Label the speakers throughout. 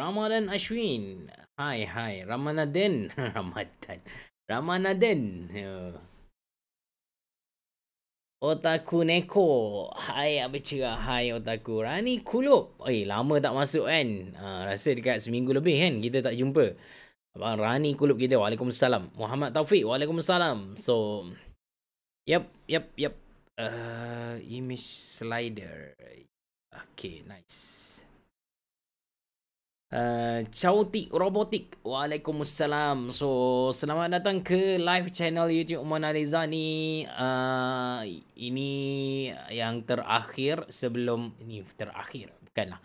Speaker 1: Ramadan
Speaker 2: Ashwin. Hai, hai. Ramadan. Ramadan. Ramadan. Uh. Otaku Neko. Hai, apa cerah. Hai, Otaku. Rani Kulup. Oi, eh, lama tak masuk kan? Ha, rasa dekat seminggu lebih kan? Kita tak jumpa. Abang Rani Kulup kita. Waalaikumsalam. Muhammad Taufik. Waalaikumsalam. So, yep, yep, yep. Uh, image slider. Okay, nice. Uh, Chaotic Robotik Waalaikumsalam So selamat datang ke live channel YouTube Mona Naliza ni uh, Ini yang terakhir sebelum Ini terakhir bukanlah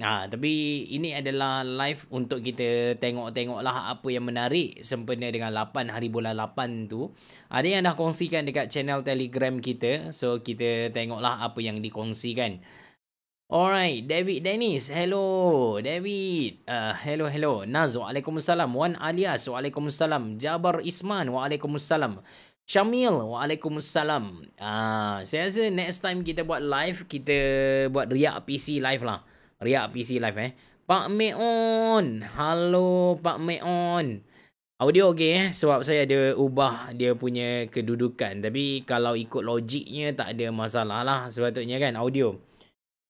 Speaker 2: Nah, tapi ini adalah live untuk kita tengok-tengok lah apa yang menarik sempena dengan 8 hari bulan 8 tu. Ada yang dah kongsikan dekat channel Telegram kita. So, kita tengoklah apa yang dikongsikan. Alright, David Dennis. Hello, David. Uh, hello, hello. Naz, waalaikumsalam. Wan Alias, waalaikumsalam. Jabar Isman, waalaikumsalam. Syamil, waalaikumsalam. uh, saya rasa next time kita buat live, kita buat riak PC live lah. Riak PC live eh. Pak Meon. Hello, Pak Meon. Audio okey eh sebab saya ada ubah dia punya kedudukan tapi kalau ikut logiknya tak ada masalah lah sebetulnya kan audio.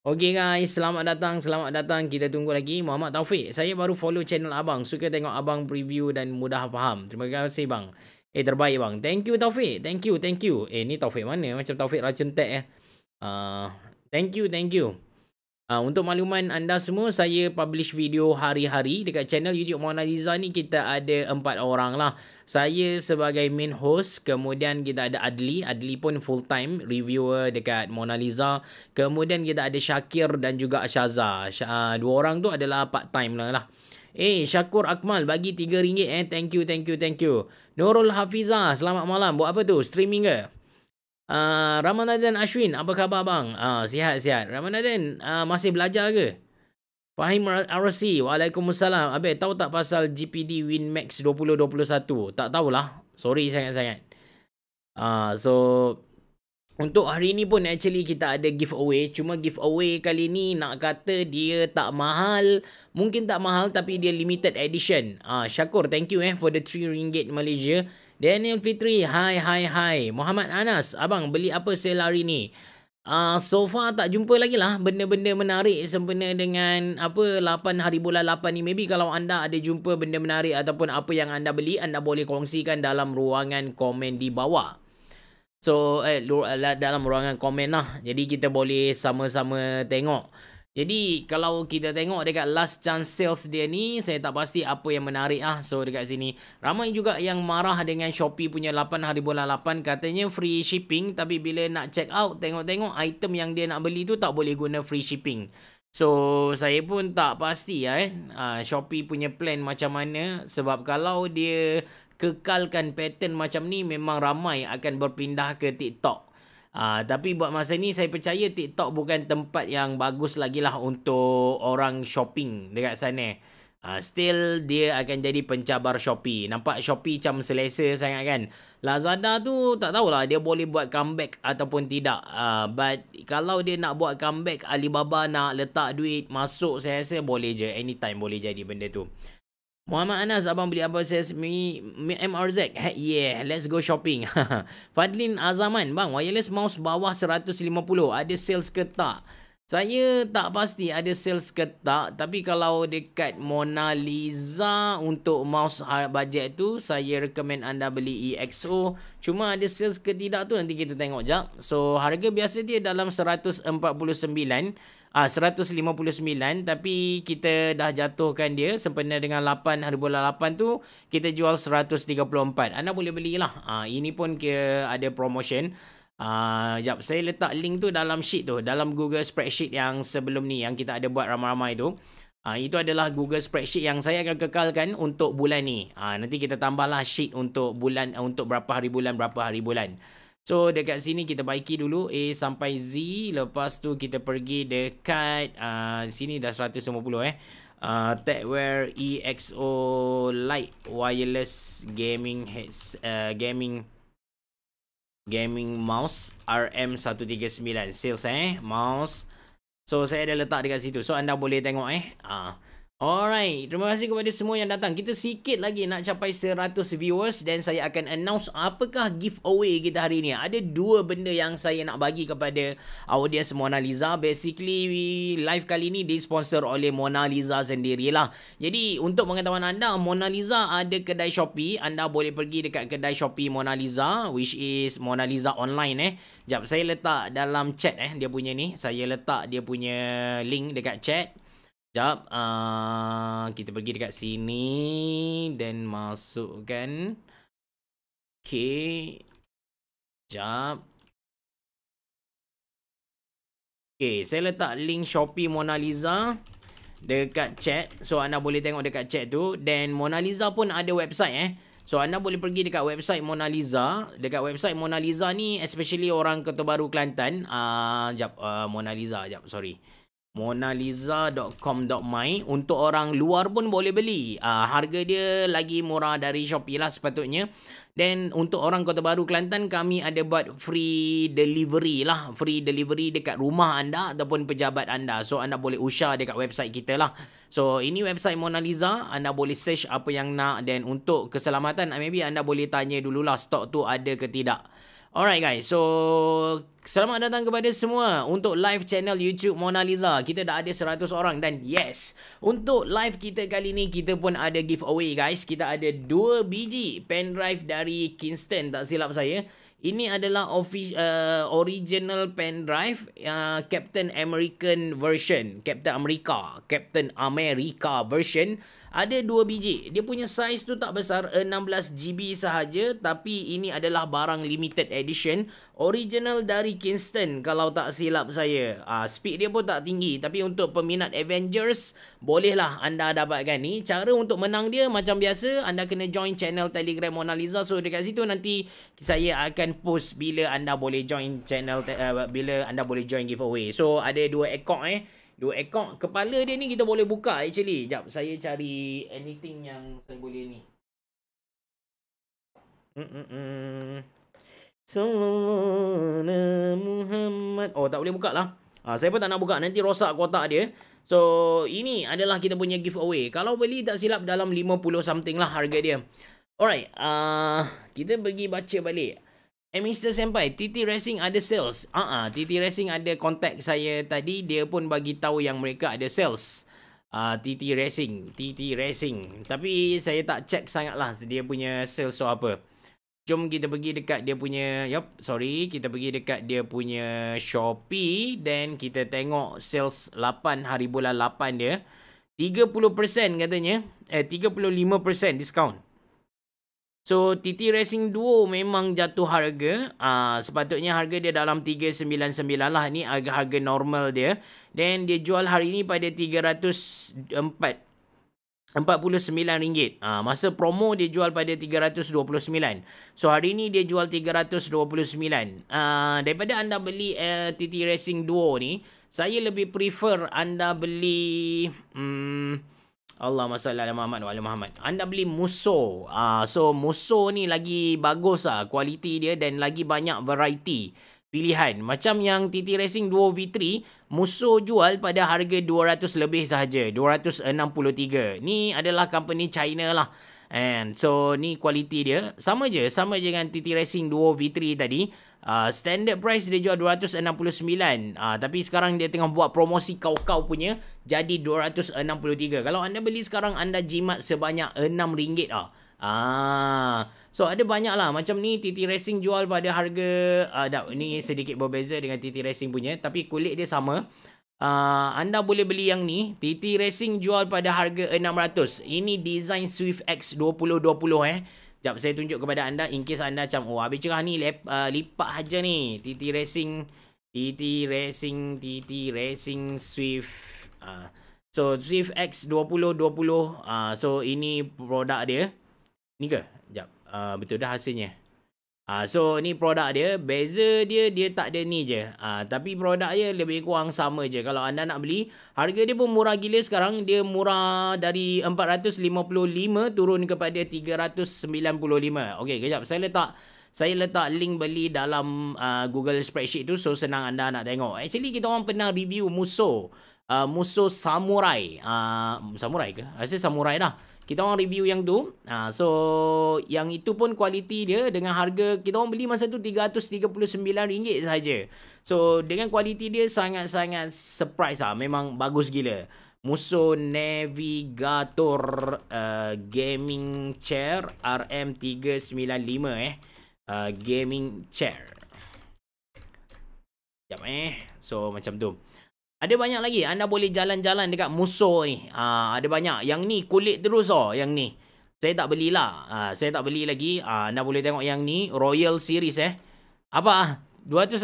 Speaker 2: Okay guys, selamat datang, selamat datang. Kita tunggu lagi. Muhammad Taufik, saya baru follow channel abang. Suka tengok abang preview dan mudah faham. Terima kasih bang. Eh, terbaik bang. Thank you Taufik. Thank you, thank you. Eh, ni Taufik mana? Macam Taufik racun tek eh. Uh, thank you, thank you. Uh, untuk makluman anda semua, saya publish video hari-hari dekat channel YouTube Mona Lisa ni kita ada empat orang lah. Saya sebagai main host, kemudian kita ada Adli. Adli pun full time reviewer dekat Mona Lisa. Kemudian kita ada Shakir dan juga Ashaza. Uh, dua orang tu adalah part time lah, lah. Eh, Syakur Akmal bagi RM3 eh. Thank you, thank you, thank you. Nurul Hafiza, selamat malam. Buat apa tu? Streaming ke? Uh, Ramadan Ashwin, apa khabar bang? Uh, ah, sihat, sihat. Ramadan, uh, masih belajar ke? Fahim arasi. Waalaikumsalam. Abik, tahu tak pasal GPD Win Winmax 2021? Tak tahulah. Sorry sangat-sangat. Uh, so, untuk hari ni pun actually kita ada giveaway. Cuma giveaway kali ni nak kata dia tak mahal. Mungkin tak mahal tapi dia limited edition. Ah uh, Syakur, thank you eh for the 3 ringgit Malaysia. Daniel Fitri, hai hai hai. Muhammad Anas, abang beli apa sale hari ni? Uh, so far tak jumpa lagi lah benda-benda menarik sempena dengan apa 8 hari bulan 8 ni. Maybe kalau anda ada jumpa benda menarik ataupun apa yang anda beli, anda boleh kongsikan dalam ruangan komen di bawah. So, eh, dalam ruangan komen lah. Jadi kita boleh sama-sama tengok. Jadi kalau kita tengok dekat last chance sales dia ni saya tak pasti apa yang menarik ah so dekat sini ramai juga yang marah dengan Shopee punya 8 hari bulan 8 katanya free shipping tapi bila nak check out tengok-tengok item yang dia nak beli tu tak boleh guna free shipping. So saya pun tak pasti ya eh ah, Shopee punya plan macam mana sebab kalau dia kekalkan pattern macam ni memang ramai akan berpindah ke TikTok. Uh, tapi buat masa ni saya percaya TikTok bukan tempat yang bagus lagi lah untuk orang shopping dekat sana. Uh, still dia akan jadi pencabar Shopee. Nampak Shopee macam selesa sangat kan. Lazada tu tak tahulah dia boleh buat comeback ataupun tidak. Uh, but kalau dia nak buat comeback Alibaba nak letak duit masuk saya rasa boleh je. Anytime boleh jadi benda tu. Muhammad Anas, abang beli apa saya MRZ. Yeah, let's go shopping. Fadlin Azaman, bang, wireless mouse bawah 150. Ada sales ke tak? Saya tak pasti ada sales ke tak. Tapi kalau dekat Mona Lisa untuk mouse ha, budget tu. Saya recommend anda beli EXO. Cuma ada sales ke tidak tu nanti kita tengok jap. So harga biasa dia dalam RM149. Ah, RM159 tapi kita dah jatuhkan dia sempena dengan 8 hari bulan 8 tu kita jual RM134. Anda boleh belilah. Ah, ini pun ada promotion. Ah, jap saya letak link tu dalam sheet tu dalam Google spreadsheet yang sebelum ni yang kita ada buat ramai-ramai tu uh, itu adalah Google spreadsheet yang saya akan kekalkan untuk bulan ni uh, nanti kita tambahlah sheet untuk bulan uh, untuk berapa hari bulan berapa hari bulan So dekat sini kita baiki dulu A sampai Z lepas tu kita pergi dekat uh, sini dah 150 eh uh, Techwear EXO Lite Wireless Gaming Heads uh, eh, Gaming gaming mouse RM139 sales eh mouse so saya dah letak dekat situ so anda boleh tengok eh ah uh. Alright, terima kasih kepada semua yang datang. Kita sikit lagi nak capai 100 viewers dan saya akan announce apakah giveaway kita hari ini. Ada dua benda yang saya nak bagi kepada audiens Mona Lisa. Basically, we live kali ini disponsor oleh Mona Lisa sendirilah. Jadi, untuk pengetahuan anda, Mona Lisa ada kedai Shopee. Anda boleh pergi dekat kedai Shopee Mona Lisa, which is Mona Lisa online eh. Sekejap, saya letak dalam chat eh dia punya ni. Saya letak dia punya link dekat chat. Sekejap. Uh, kita pergi dekat sini. Dan masukkan. Okay. Sekejap. Okay, saya letak link Shopee Mona Lisa dekat chat. So, anda boleh tengok dekat chat tu. Dan Mona Lisa pun ada website eh. So, anda boleh pergi dekat website Mona Lisa. Dekat website Mona Lisa ni, especially orang Ketua Baru Kelantan. Uh, ah, jap, uh, ah, Mona Lisa, jap, sorry monaliza.com.my untuk orang luar pun boleh beli. Uh, harga dia lagi murah dari Shopee lah sepatutnya. Then untuk orang Kota Baru Kelantan kami ada buat free delivery lah. Free delivery dekat rumah anda ataupun pejabat anda. So anda boleh usah dekat website kita lah. So ini website Mona Lisa. Anda boleh search apa yang nak. dan untuk keselamatan maybe anda boleh tanya dululah stok tu ada ke tidak. Alright guys, so selamat datang kepada semua untuk live channel YouTube Mona Lisa. Kita dah ada 100 orang dan yes, untuk live kita kali ni kita pun ada giveaway guys. Kita ada 2 biji pen drive dari Kingston tak silap saya. Ini adalah ofis, uh, original pen drive uh, Captain American version, Captain America, Captain America version ada 2 biji. Dia punya saiz tu tak besar, 16GB sahaja tapi ini adalah barang limited edition. Original dari Kingston kalau tak silap saya. Ah, speed dia pun tak tinggi tapi untuk peminat Avengers, bolehlah anda dapatkan ni. Cara untuk menang dia macam biasa, anda kena join channel Telegram Mona Lisa. So dekat situ nanti saya akan post bila anda boleh join channel, uh, bila anda boleh join giveaway. So ada 2 ekor eh. Dua ekor kepala dia ni kita boleh buka actually. Jap saya cari anything yang saya boleh ni. Sana Muhammad. Oh tak boleh buka lah. Ha, saya pun tak nak buka. Nanti rosak kotak dia. So, ini adalah kita punya giveaway. Kalau beli tak silap dalam 50 something lah harga dia. Alright. Uh, kita pergi baca balik. Eh Mr. Senpai, TT Racing ada sales. Ah uh-uh, ah, TT Racing ada kontak saya tadi, dia pun bagi tahu yang mereka ada sales. Ah uh, TT Racing, TT Racing. Tapi saya tak cek sangatlah dia punya sales tu apa. Jom kita pergi dekat dia punya, yep, sorry, kita pergi dekat dia punya Shopee dan kita tengok sales 8 hari bulan 8 dia. 30% katanya, eh 35% discount. So TT Racing Duo memang jatuh harga. Uh, sepatutnya harga dia dalam 399 lah. Ini harga, harga normal dia. Then dia jual hari ini pada 304. RM49. Uh, masa promo dia jual pada 329. So hari ini dia jual 329. Uh, ah, daripada anda beli uh, eh, TT Racing Duo ni, saya lebih prefer anda beli... Hmm, Allah masalah Ali Muhammad wa Muhammad. Anda beli Musso. uh, so Musso ni lagi bagus ah kualiti dia dan lagi banyak variety pilihan. Macam yang TT Racing 2V3, Musso jual pada harga 200 lebih sahaja, 263. Ni adalah company China lah. And so ni kualiti dia sama je sama je dengan TT Racing 2V3 tadi. Uh, standard price dia jual 269. Uh, ah, tapi sekarang dia tengah buat promosi kau-kau punya jadi 263. Kalau anda beli sekarang anda jimat sebanyak RM6 ringgit ah. Ah. So ada banyak lah macam ni TT Racing jual pada harga uh, dah, ni sedikit berbeza dengan TT Racing punya tapi kulit dia sama. Uh, anda boleh beli yang ni TT Racing jual pada harga 600 Ini design Swift X 2020 eh Sekejap saya tunjuk kepada anda in case anda macam oh habis cerah ni lep, uh, lipat saja ni. TT Racing, TT Racing, TT Racing Swift. Uh, so Swift X 2020. Uh, ah, so ini produk dia. Ni ke? Sekejap. Uh, betul dah hasilnya. Ah so ni produk dia beza dia dia tak ada ni je. Ah tapi produk dia lebih kurang sama je. Kalau anda nak beli, harga dia pun murah gila sekarang. Dia murah dari 455 turun kepada 395. Okey, kejap saya letak saya letak link beli dalam uh, Google spreadsheet tu so senang anda nak tengok. Actually kita orang pernah review Muso Uh, ah, Musso Samurai. Ah uh, Samurai ke? Rasa Samurai dah. Kita orang review yang tu. Ha, so yang itu pun kualiti dia dengan harga kita orang beli masa tu RM339 saja. So dengan kualiti dia sangat-sangat surprise lah. Memang bagus gila. Muso Navigator uh, Gaming Chair RM395 eh. Uh, gaming Chair. Sekejap eh. So macam tu. Ada banyak lagi. Anda boleh jalan-jalan dekat musuh ni. Ha, ada banyak. Yang ni kulit terus oh. Yang ni. Saya tak belilah. Ha, saya tak beli lagi. Ha, anda boleh tengok yang ni. Royal Series eh. Apa? 284?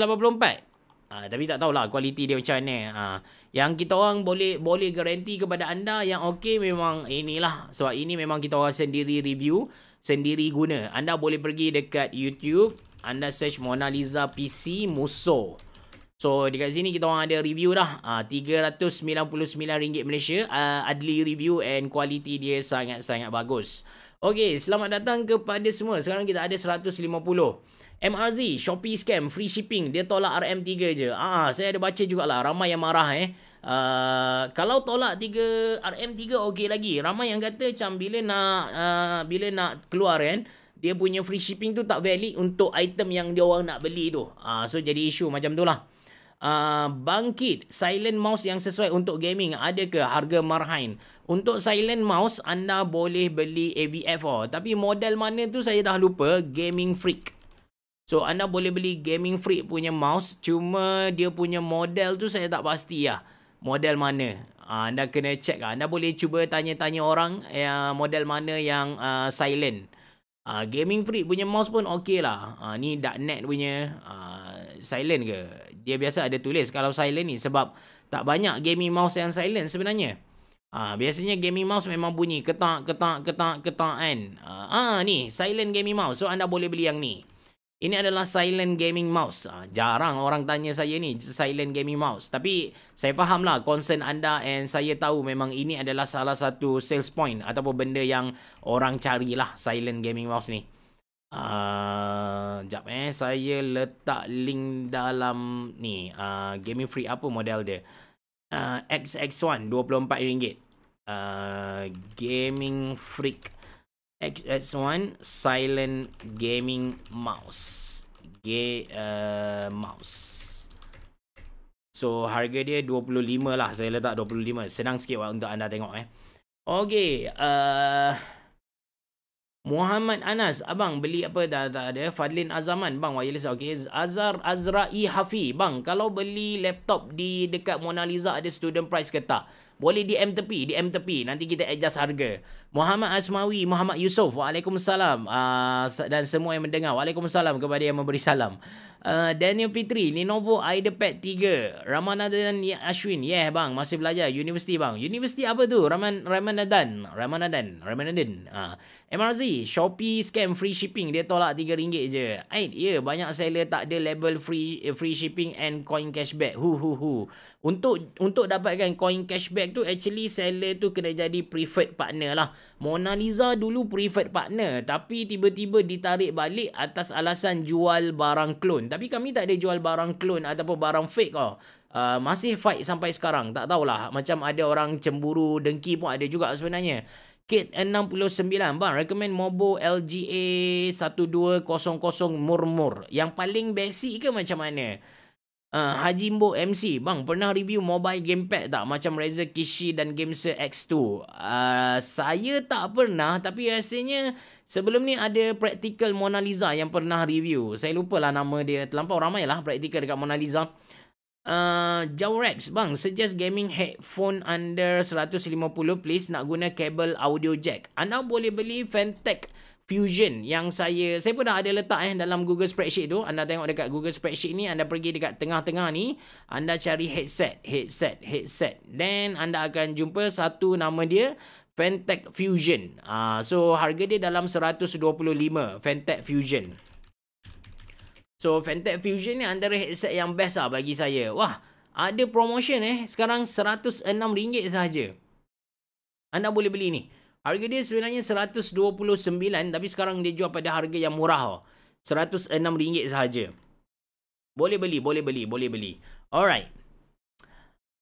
Speaker 2: Ha, tapi tak tahulah kualiti dia macam ni. Ha, yang kita orang boleh boleh garanti kepada anda yang okey memang inilah. Sebab ini memang kita orang sendiri review. Sendiri guna. Anda boleh pergi dekat YouTube. Anda search Mona Lisa PC Musuh. So dekat sini kita orang ada review dah uh, ah, RM399 Malaysia uh, Adli review and quality dia sangat-sangat bagus Okay selamat datang kepada semua Sekarang kita ada 150 MRZ, Shopee scam, free shipping, dia tolak RM3 je. Ah, uh, saya ada baca jugalah, ramai yang marah eh. Uh, kalau tolak 3 RM3 okey lagi. Ramai yang kata macam bila nak uh, bila nak keluar kan, dia punya free shipping tu tak valid untuk item yang dia orang nak beli tu. uh, so jadi isu macam tu lah uh, bangkit silent mouse yang sesuai untuk gaming ada ke harga marhain untuk silent mouse anda boleh beli AVF oh. tapi model mana tu saya dah lupa gaming freak So anda boleh beli gaming freak punya mouse cuma dia punya model tu saya tak pasti lah model mana ah, anda kena check lah. Anda boleh cuba tanya-tanya orang yang model mana yang uh, silent. Uh, gaming Freak punya mouse pun okey lah. Uh, ni .NET punya uh, silent ke? Dia biasa ada tulis kalau silent ni sebab tak banyak gaming mouse yang silent sebenarnya. Ah ha, biasanya gaming mouse memang bunyi ketak ketak ketak ketak kan. Ah ha, ni silent gaming mouse. So anda boleh beli yang ni. Ini adalah silent gaming mouse. Ha, jarang orang tanya saya ni silent gaming mouse. Tapi saya faham lah concern anda and saya tahu memang ini adalah salah satu sales point ataupun benda yang orang carilah silent gaming mouse ni. Uh, jap eh saya letak link dalam ni uh, gaming free apa model dia uh, XX1 RM24 uh, gaming freak XX1 silent gaming mouse Ga- uh, mouse so harga dia 25 lah saya letak 25 senang sikit untuk anda tengok eh okey uh, Muhammad Anas, abang beli apa dah tak ada. Eh? Fadlin Azaman, bang wireless. Okay. Azar Azra'i Hafi, bang kalau beli laptop di dekat Mona Lisa ada student price ke tak? Boleh DM tepi, DM tepi. Nanti kita adjust harga. Muhammad Asmawi, Muhammad Yusof. Waalaikumsalam. Uh, dan semua yang mendengar. Waalaikumsalam kepada yang memberi salam. Uh, Daniel Fitri, Lenovo IdeaPad 3. Ramanadan ya, Ashwin. Yeah, bang. Masih belajar. university bang. University apa tu? Raman, Ramanadan. Ramanadan. Ramanadan. Uh, ah. MRZ, Shopee scam free shipping. Dia tolak RM3 je. Aid, yeah. Banyak seller tak ada label free eh, free shipping and coin cashback. Hu, hu, hu. Untuk, untuk dapatkan coin cashback tu actually seller tu kena jadi preferred partner lah. Mona Lisa dulu preferred partner tapi tiba-tiba ditarik balik atas alasan jual barang klon. Tapi kami tak ada jual barang klon ataupun barang fake lah. Uh, masih fight sampai sekarang tak tahulah macam ada orang cemburu dengki pun ada juga sebenarnya kit n 69 bang recommend mobo lga 1200 murmur yang paling basic ke macam mana Uh, Haji Mbo MC, bang pernah review mobile gamepad tak macam Razer Kishi dan Gamser X2? Uh, ha, saya tak pernah tapi rasanya sebelum ni ada Practical Mona Lisa yang pernah review. Saya lupalah nama dia, terlampau ramai lah Practical dekat Mona Lisa. Uh, ha, Jawrex, bang suggest gaming headphone under 150 please nak guna kabel audio jack. Anda boleh beli Fantech Fusion yang saya saya pun dah ada letak eh dalam Google spreadsheet tu. Anda tengok dekat Google spreadsheet ni anda pergi dekat tengah-tengah ni, anda cari headset, headset, headset. Then anda akan jumpa satu nama dia Fantech Fusion. Ah uh, so harga dia dalam 125 Fantech Fusion. So Fantech Fusion ni antara headset yang best lah bagi saya. Wah, ada promotion eh. Sekarang RM106 sahaja. Anda boleh beli ni. Harga dia sebenarnya 129 tapi sekarang dia jual pada harga yang murah. RM106 sahaja. Boleh beli, boleh beli, boleh beli. Alright.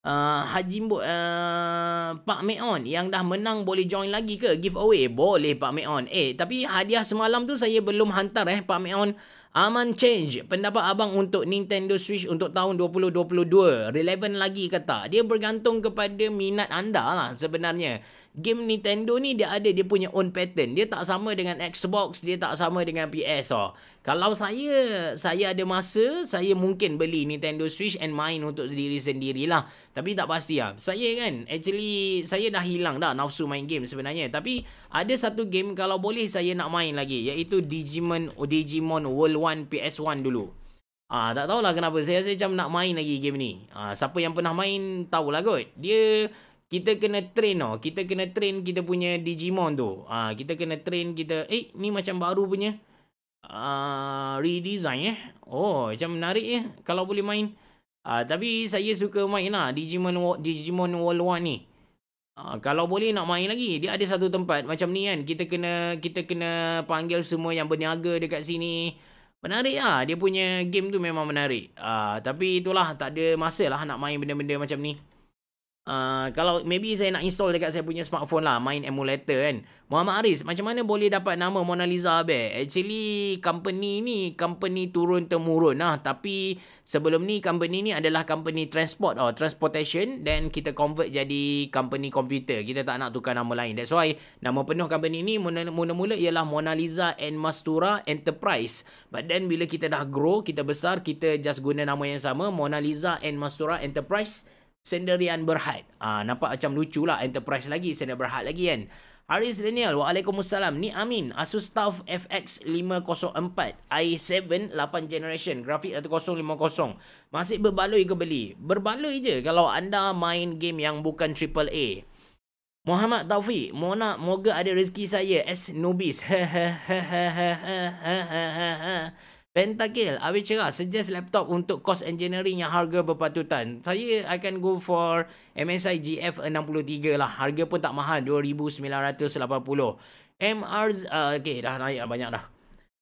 Speaker 2: Uh, Haji Bo- uh, Pak Meon yang dah menang boleh join lagi ke giveaway? Boleh Pak Meon. Eh, tapi hadiah semalam tu saya belum hantar eh Pak Meon. Aman change pendapat abang untuk Nintendo Switch untuk tahun 2022. relevan lagi kata. Dia bergantung kepada minat anda lah sebenarnya. Game Nintendo ni dia ada dia punya own pattern. Dia tak sama dengan Xbox, dia tak sama dengan PS. Oh. Kalau saya, saya ada masa, saya mungkin beli Nintendo Switch and main untuk diri sendirilah. Tapi tak pasti lah. Saya kan, actually, saya dah hilang dah nafsu main game sebenarnya. Tapi ada satu game kalau boleh saya nak main lagi. Iaitu Digimon, Digimon World PS1 dulu. Ah tak tahulah kenapa saya rasa macam nak main lagi game ni. Ah siapa yang pernah main tahulah kot. Dia kita kena train tau. Oh. Kita kena train kita punya Digimon tu. Ah kita kena train kita eh ni macam baru punya. Ah redesign eh. Oh macam menarik eh kalau boleh main. Ah tapi saya suka main lah Digimon Digimon World 1 ni. Ah kalau boleh nak main lagi. Dia ada satu tempat macam ni kan. Kita kena kita kena panggil semua yang berniaga dekat sini. Menarik lah. Dia punya game tu memang menarik. Uh, tapi itulah. Tak ada masa lah nak main benda-benda macam ni. Uh, kalau maybe saya nak install dekat saya punya smartphone lah main emulator kan Muhammad Aris macam mana boleh dapat nama Mona Lisa be actually company ni company turun temurun lah tapi sebelum ni company ni adalah company transport oh transportation then kita convert jadi company computer. kita tak nak tukar nama lain that's why nama penuh company ni mula-mula ialah Mona Lisa and Mastura Enterprise but then bila kita dah grow kita besar kita just guna nama yang sama Mona Lisa and Mastura Enterprise Senderian Berhad. ha, nampak macam lucu lah Enterprise lagi Senderian Berhad lagi kan. Aris Daniel, Waalaikumsalam. Ni Amin, Asus TUF FX504 i7 8 generation, grafik 1050. Masih berbaloi ke beli? Berbaloi je kalau anda main game yang bukan AAA. Muhammad Taufik, Mona, moga ada rezeki saya. S Nubis. Ha, ha, ha, Pentakill, awak Cerah, suggest laptop untuk cost engineering yang harga berpatutan. Saya akan go for MSI GF63 lah. Harga pun tak mahal, 2980. MR, uh, okay, dah naik lah banyak dah.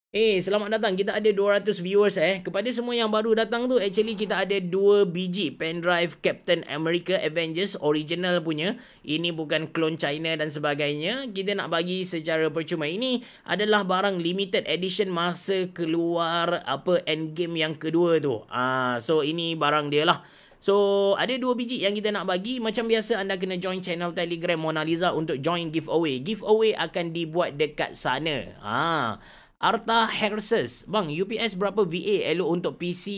Speaker 2: Eh, hey, selamat datang. Kita ada 200 viewers eh. Kepada semua yang baru datang tu, actually kita ada 2 biji pen drive Captain America Avengers original punya. Ini bukan clone China dan sebagainya. Kita nak bagi secara percuma. Ini adalah barang limited edition masa keluar apa Endgame yang kedua tu. Ah, so ini barang dia lah. So, ada dua biji yang kita nak bagi. Macam biasa, anda kena join channel Telegram Mona Lisa untuk join giveaway. Giveaway akan dibuat dekat sana. Haa. Ah, Arta Herses, bang UPS berapa VA elok untuk PC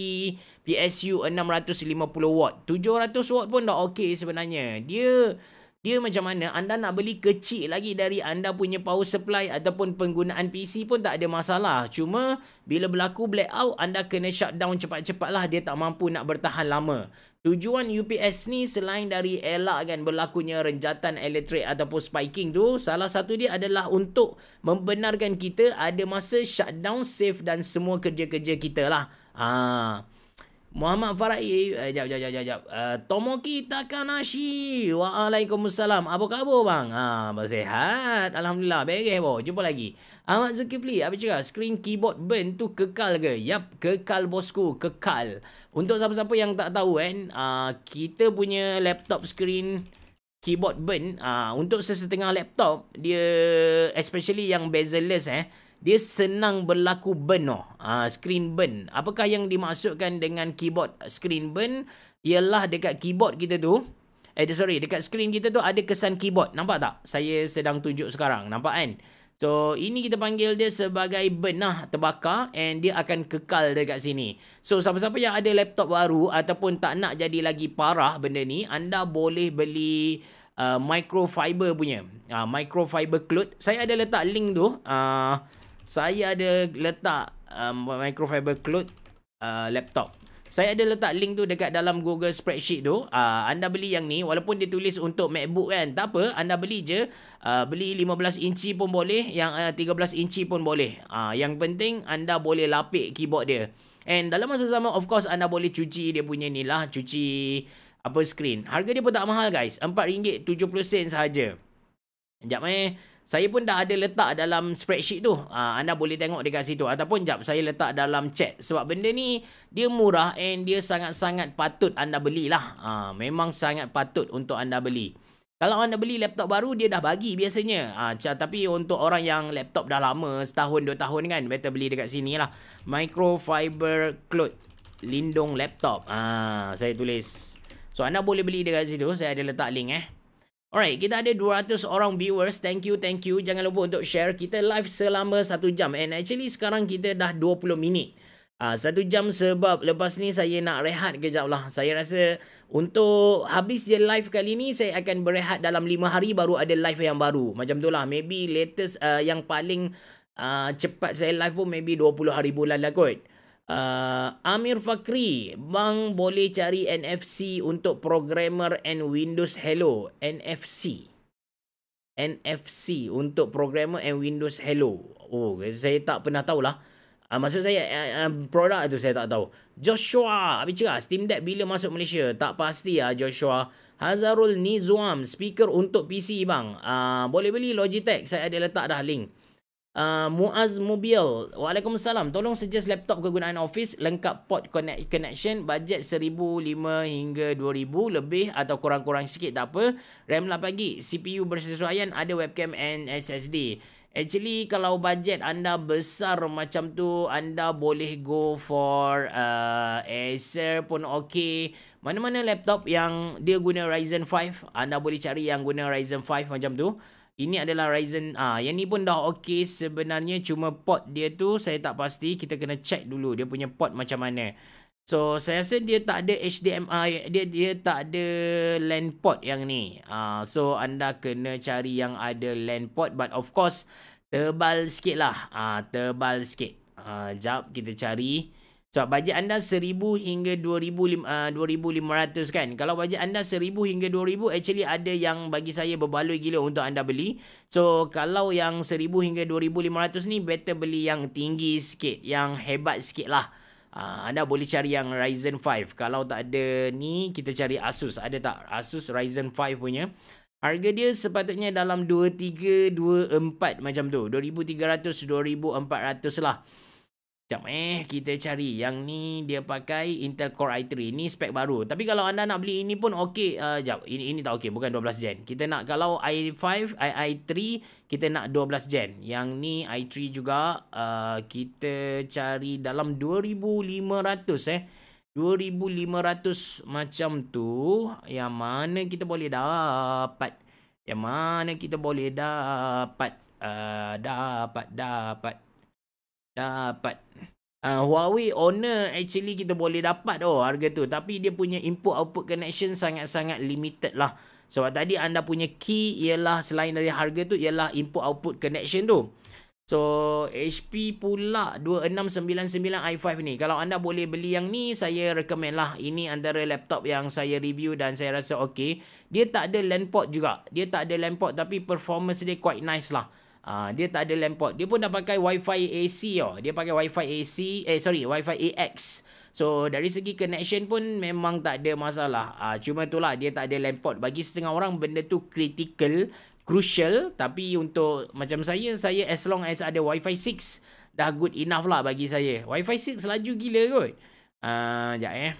Speaker 2: PSU 650 watt. 700 watt pun dah okey sebenarnya. Dia dia macam mana anda nak beli kecil lagi dari anda punya power supply ataupun penggunaan PC pun tak ada masalah. Cuma bila berlaku blackout anda kena shutdown cepat-cepatlah dia tak mampu nak bertahan lama. Tujuan UPS ni selain dari elakkan berlakunya renjatan elektrik ataupun spiking tu, salah satu dia adalah untuk membenarkan kita ada masa shutdown safe dan semua kerja-kerja kita lah. Ah. Muhammad Farai eh, jap jap jap jap. jap. Uh, Tomoki Takanashi. Waalaikumsalam. Apa khabar bang? Ha, ah, sihat. Alhamdulillah. Beres bo. Jumpa lagi. Ahmad Zulkifli, apa cakap? Screen keyboard burn tu kekal ke? Yap, kekal bosku, kekal. Untuk siapa-siapa yang tak tahu kan, uh, kita punya laptop screen keyboard burn, uh, untuk sesetengah laptop, dia especially yang bezel-less eh, dia senang berlaku benuh. Ah, ha, screen burn. Apakah yang dimaksudkan dengan keyboard screen burn? Ialah dekat keyboard kita tu. Eh, sorry. Dekat screen kita tu ada kesan keyboard. Nampak tak? Saya sedang tunjuk sekarang. Nampak kan? So, ini kita panggil dia sebagai burn. benah terbakar and dia akan kekal dekat sini. So, siapa-siapa yang ada laptop baru ataupun tak nak jadi lagi parah benda ni, anda boleh beli uh, microfiber punya. Uh, microfiber cloth. Saya ada letak link tu. Uh, saya ada letak um, microfiber cloth uh, laptop. Saya ada letak link tu dekat dalam Google Spreadsheet tu. Uh, anda beli yang ni walaupun dia tulis untuk MacBook kan. Tak apa, anda beli je. Uh, beli 15 inci pun boleh. Yang uh, 13 inci pun boleh. Uh, yang penting anda boleh lapik keyboard dia. And dalam masa sama, of course anda boleh cuci dia punya ni lah. Cuci apa screen. Harga dia pun tak mahal guys. RM4.70 sahaja. Sekejap eh saya pun dah ada letak dalam spreadsheet tu. Ha, anda boleh tengok dekat situ. Ataupun jap saya letak dalam chat. Sebab benda ni dia murah and dia sangat-sangat patut anda belilah. Ha, memang sangat patut untuk anda beli. Kalau anda beli laptop baru, dia dah bagi biasanya. Ha, tapi untuk orang yang laptop dah lama, setahun, dua tahun kan, better beli dekat sini lah. Microfiber cloth lindung laptop. Ha, saya tulis. So anda boleh beli dekat situ. Saya ada letak link eh. Alright, kita ada 200 orang viewers. Thank you, thank you. Jangan lupa untuk share. Kita live selama 1 jam. And actually sekarang kita dah 20 minit. Ah uh, 1 jam sebab lepas ni saya nak rehat kejap lah. Saya rasa untuk habis je live kali ni, saya akan berehat dalam lima hari baru ada live yang baru. Macam tu lah. Maybe latest uh, yang paling uh, cepat saya live pun maybe 20 hari bulan lah kot. Uh, Amir Fakri, bang boleh cari NFC untuk programmer and Windows Hello. NFC. NFC untuk programmer and Windows Hello. Oh, saya tak pernah tahulah. Uh, maksud saya, uh, uh, produk tu saya tak tahu. Joshua, habis cakap, Steam Deck bila masuk Malaysia? Tak pasti lah, Joshua. Hazarul Nizwam, speaker untuk PC, bang. Uh, boleh beli Logitech, saya ada letak dah link. Ah, Muaz Mobil. Waalaikumsalam. Tolong suggest laptop kegunaan office lengkap port connect connection Budget bajet 1005 hingga 2000 lebih atau kurang-kurang sikit tak apa. RAM 8 lah GB, CPU bersesuaian ada webcam and SSD. Actually kalau budget anda besar macam tu anda boleh go for uh, Acer pun okey. Mana-mana laptop yang dia guna Ryzen 5, anda boleh cari yang guna Ryzen 5 macam tu. Ini adalah Ryzen ah yang ni pun dah okey sebenarnya cuma port dia tu saya tak pasti kita kena check dulu dia punya port macam mana. So saya rasa dia tak ada HDMI dia dia tak ada LAN port yang ni. Ah so anda kena cari yang ada LAN port but of course tebal lah. Ah tebal sikit. Ah jap kita cari. So, bajet anda RM1,000 hingga RM2,500 uh, ah, kan. Kalau bajet anda RM1,000 hingga RM2,000, actually ada yang bagi saya berbaloi gila untuk anda beli. So, kalau yang RM1,000 hingga RM2,500 ni, better beli yang tinggi sikit, yang hebat sikit lah. Uh, anda boleh cari yang Ryzen 5. Kalau tak ada ni, kita cari Asus. Ada tak Asus Ryzen 5 punya? Harga dia sepatutnya dalam 2324 macam tu. 2300 2400 lah. Sekejap eh, kita cari. Yang ni dia pakai Intel Core i3. ini spek baru. Tapi kalau anda nak beli ini pun okey. Uh, sekejap, ini, ini tak okey. Bukan 12 gen. Kita nak kalau i5, i, i3, kita nak 12 gen. Yang ni i3 juga. Uh, kita cari dalam 2500 eh. 2500 macam tu. Yang mana kita boleh dapat. Yang mana kita boleh dapat. Uh, dapat, dapat. dapat dapat. Ah, uh, ah, Huawei owner actually kita boleh dapat oh harga tu. Tapi dia punya input output connection sangat-sangat limited lah. Sebab tadi anda punya key ialah selain dari harga tu ialah input output connection tu. So HP pula 2699i5 ni. Kalau anda boleh beli yang ni saya recommend lah. Ini antara laptop yang saya review dan saya rasa okey. Dia tak ada LAN port juga. Dia tak ada LAN port tapi performance dia quite nice lah. Uh, dia tak ada LAN port. Dia pun dah pakai Wi-Fi AC. Oh. Dia pakai Wi-Fi AC. Eh, sorry. Wi-Fi AX. So, dari segi connection pun memang tak ada masalah. Uh, cuma itulah. Dia tak ada LAN port. Bagi setengah orang, benda tu critical. Crucial. Tapi untuk macam saya, saya as long as ada Wi-Fi 6, dah good enough lah bagi saya. Wi-Fi 6 laju gila kot. Uh, sekejap eh.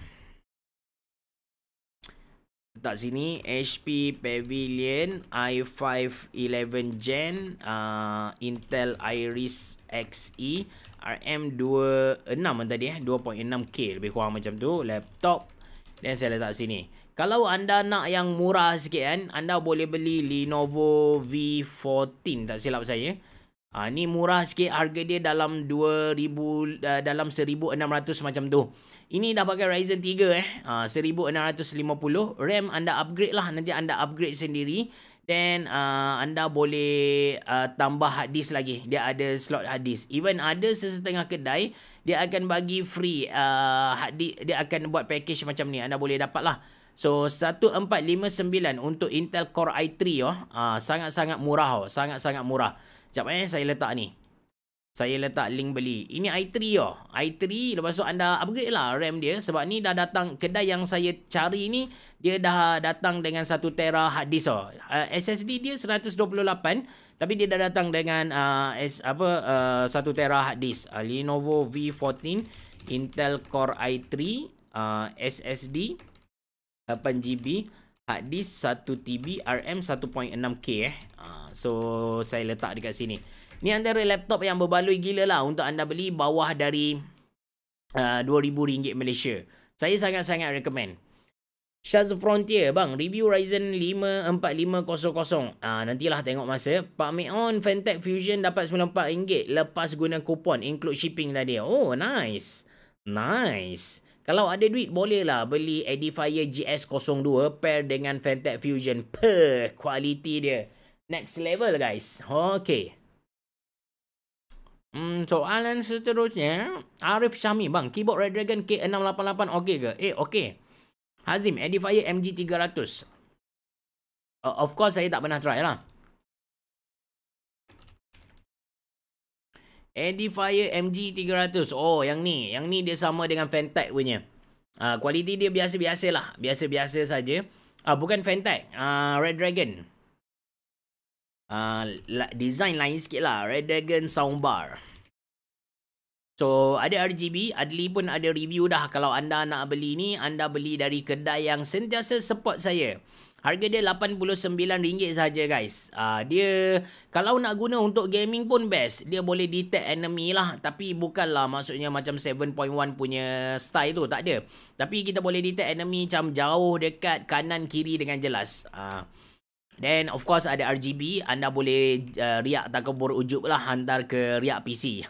Speaker 2: Kat sini HP Pavilion i5 11 Gen uh, Intel Iris Xe RM26 tadi eh 2.6K lebih kurang macam tu Laptop Dan saya letak sini Kalau anda nak yang murah sikit kan Anda boleh beli Lenovo V14 Tak silap saya eh. Ha, ni murah sikit harga dia dalam 2000 uh, eh, dalam 1600 macam tu. Ini dah pakai Ryzen 3 eh. Ha, 1650 RAM anda upgrade lah nanti anda upgrade sendiri then uh, anda boleh uh, tambah hard disk lagi. Dia ada slot hard disk. Even ada sesetengah kedai dia akan bagi free uh, hard disk dia akan buat package macam ni. Anda boleh dapat lah. So 1459 untuk Intel Core i3 oh. Ha, sangat-sangat murah oh. Sangat-sangat murah. Sekejap eh, saya letak ni. Saya letak link beli. Ini i3 oh. i3, lepas tu anda upgrade lah RAM dia. Sebab ni dah datang, kedai yang saya cari ni, dia dah datang dengan 1 tera hard disk oh. Uh, ah, SSD dia 128, tapi dia dah datang dengan uh, apa uh, ah, 1 tera hard disk. Uh, Lenovo V14, Intel Core i3, uh, SSD, 8GB harddisk 1 TB RM 1.6K eh. Ah, so saya letak dekat sini. Ni antara laptop yang berbaloi gila lah untuk anda beli bawah dari uh, ah, RM2,000 Malaysia. Saya sangat-sangat recommend. Shaz Frontier bang review Ryzen 5 4500 ah uh, nantilah tengok masa Pak Meon Fantech Fusion dapat RM94 lepas guna kupon include shipping tadi oh nice nice kalau ada duit bolehlah beli Edifier GS02 pair dengan Fantech Fusion. Per kualiti dia. Next level guys. Okay. Hmm, soalan seterusnya. Arif Syami bang. Keyboard Redragon K688 okey ke? Eh okey. Hazim Edifier MG300. Uh, of course saya tak pernah try lah. Edifier MG300. Oh, yang ni. Yang ni dia sama dengan Fantech punya. Uh, kualiti dia biasa-biasa lah. Biasa-biasa saja. Uh, bukan Fantech. Uh, Red Dragon. Uh, design lain sikit lah. Red Dragon Soundbar. So, ada RGB. Adli pun ada review dah. Kalau anda nak beli ni, anda beli dari kedai yang sentiasa support Saya. Harga dia RM89 saja guys. Uh, dia kalau nak guna untuk gaming pun best. Dia boleh detect enemy lah. Tapi bukanlah maksudnya macam 7.1 punya style tu. Tak ada. Tapi kita boleh detect enemy macam jauh, dekat, kanan, kiri dengan jelas. Uh, then of course ada RGB. Anda boleh uh, riak tak kebur ujub lah. Hantar ke riak PC.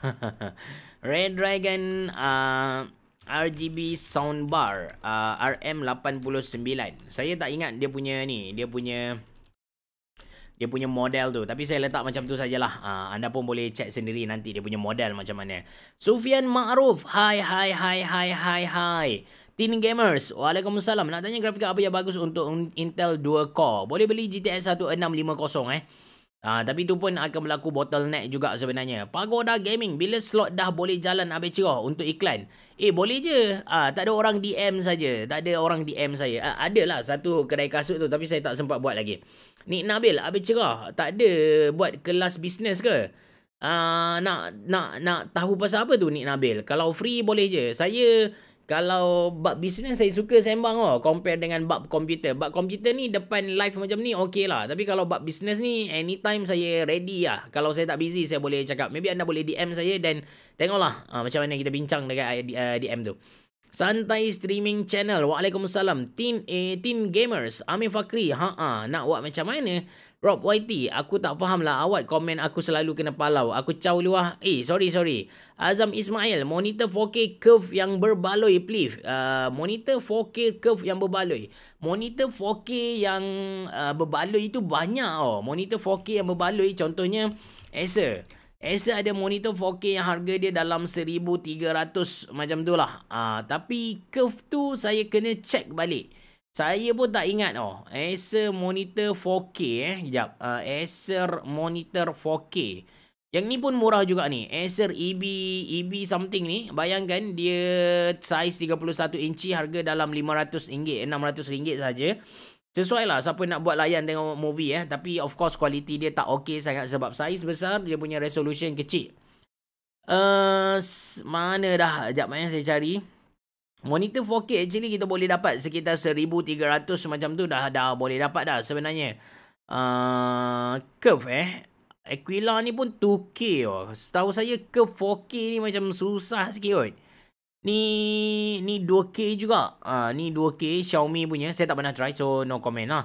Speaker 2: Red Dragon... Uh, RGB soundbar uh, RM89 Saya tak ingat dia punya ni Dia punya Dia punya model tu Tapi saya letak macam tu sajalah uh, Anda pun boleh check sendiri nanti Dia punya model macam mana Sufian Ma'ruf Hai hai hai hai hai hai Teen Gamers Waalaikumsalam Nak tanya grafik apa yang bagus untuk Intel 2 Core Boleh beli GTX 1650 eh Ah, tapi tu pun akan berlaku bottleneck juga sebenarnya. Pagoda Gaming, bila slot dah boleh jalan habis cerah untuk iklan? Eh, boleh je. Ah, tak ada orang DM saja. Tak ada orang DM saya. Ha, ada lah satu kedai kasut tu tapi saya tak sempat buat lagi. Ni Nabil, habis cerah. Tak ada buat kelas bisnes ke? Ah, nak nak nak tahu pasal apa tu Nik Nabil? Kalau free boleh je. Saya kalau bab bisnes saya suka sembang oh compare dengan bab komputer. Bab komputer ni depan live macam ni okey lah. Tapi kalau bab bisnes ni anytime saya ready lah. Kalau saya tak busy saya boleh cakap. Maybe anda boleh DM saya dan tengoklah uh, macam mana kita bincang dekat uh, eh, DM eh, tu. Santai streaming channel. Waalaikumsalam. Team eh Team Gamers. Amin Fakri. Ha ah, nak buat macam mana? Rob YT, aku tak faham lah awak komen aku selalu kena palau. Aku caw luah. Eh, sorry, sorry. Azam Ismail, monitor 4K curve yang berbaloi, please. Uh, monitor 4K curve yang berbaloi. Monitor 4K yang uh, berbaloi itu banyak oh. Monitor 4K yang berbaloi, contohnya Acer. Acer ada monitor 4K yang harga dia dalam 1300 macam tu lah. Uh, tapi curve tu saya kena check balik. Saya pun tak ingat oh. Acer monitor 4K eh. Jap. Uh, Acer monitor 4K. Yang ni pun murah juga ni. Acer EB EB something ni. Bayangkan dia size 31 inci harga dalam RM500, RM600 eh, saja. Sesuai lah siapa nak buat layan tengok movie eh. Tapi of course quality dia tak okay sangat sebab size besar. Dia punya resolution kecil. Uh, mana dah? Sekejap main eh, saya cari. Monitor 4K actually kita boleh dapat sekitar 1300 macam tu dah dah boleh dapat dah sebenarnya. Uh, curve eh. Aquila ni pun 2K oh. Setahu saya curve 4K ni macam susah sikit kot. Ni ni 2K juga. uh, ni 2K Xiaomi punya. Saya tak pernah try so no comment lah.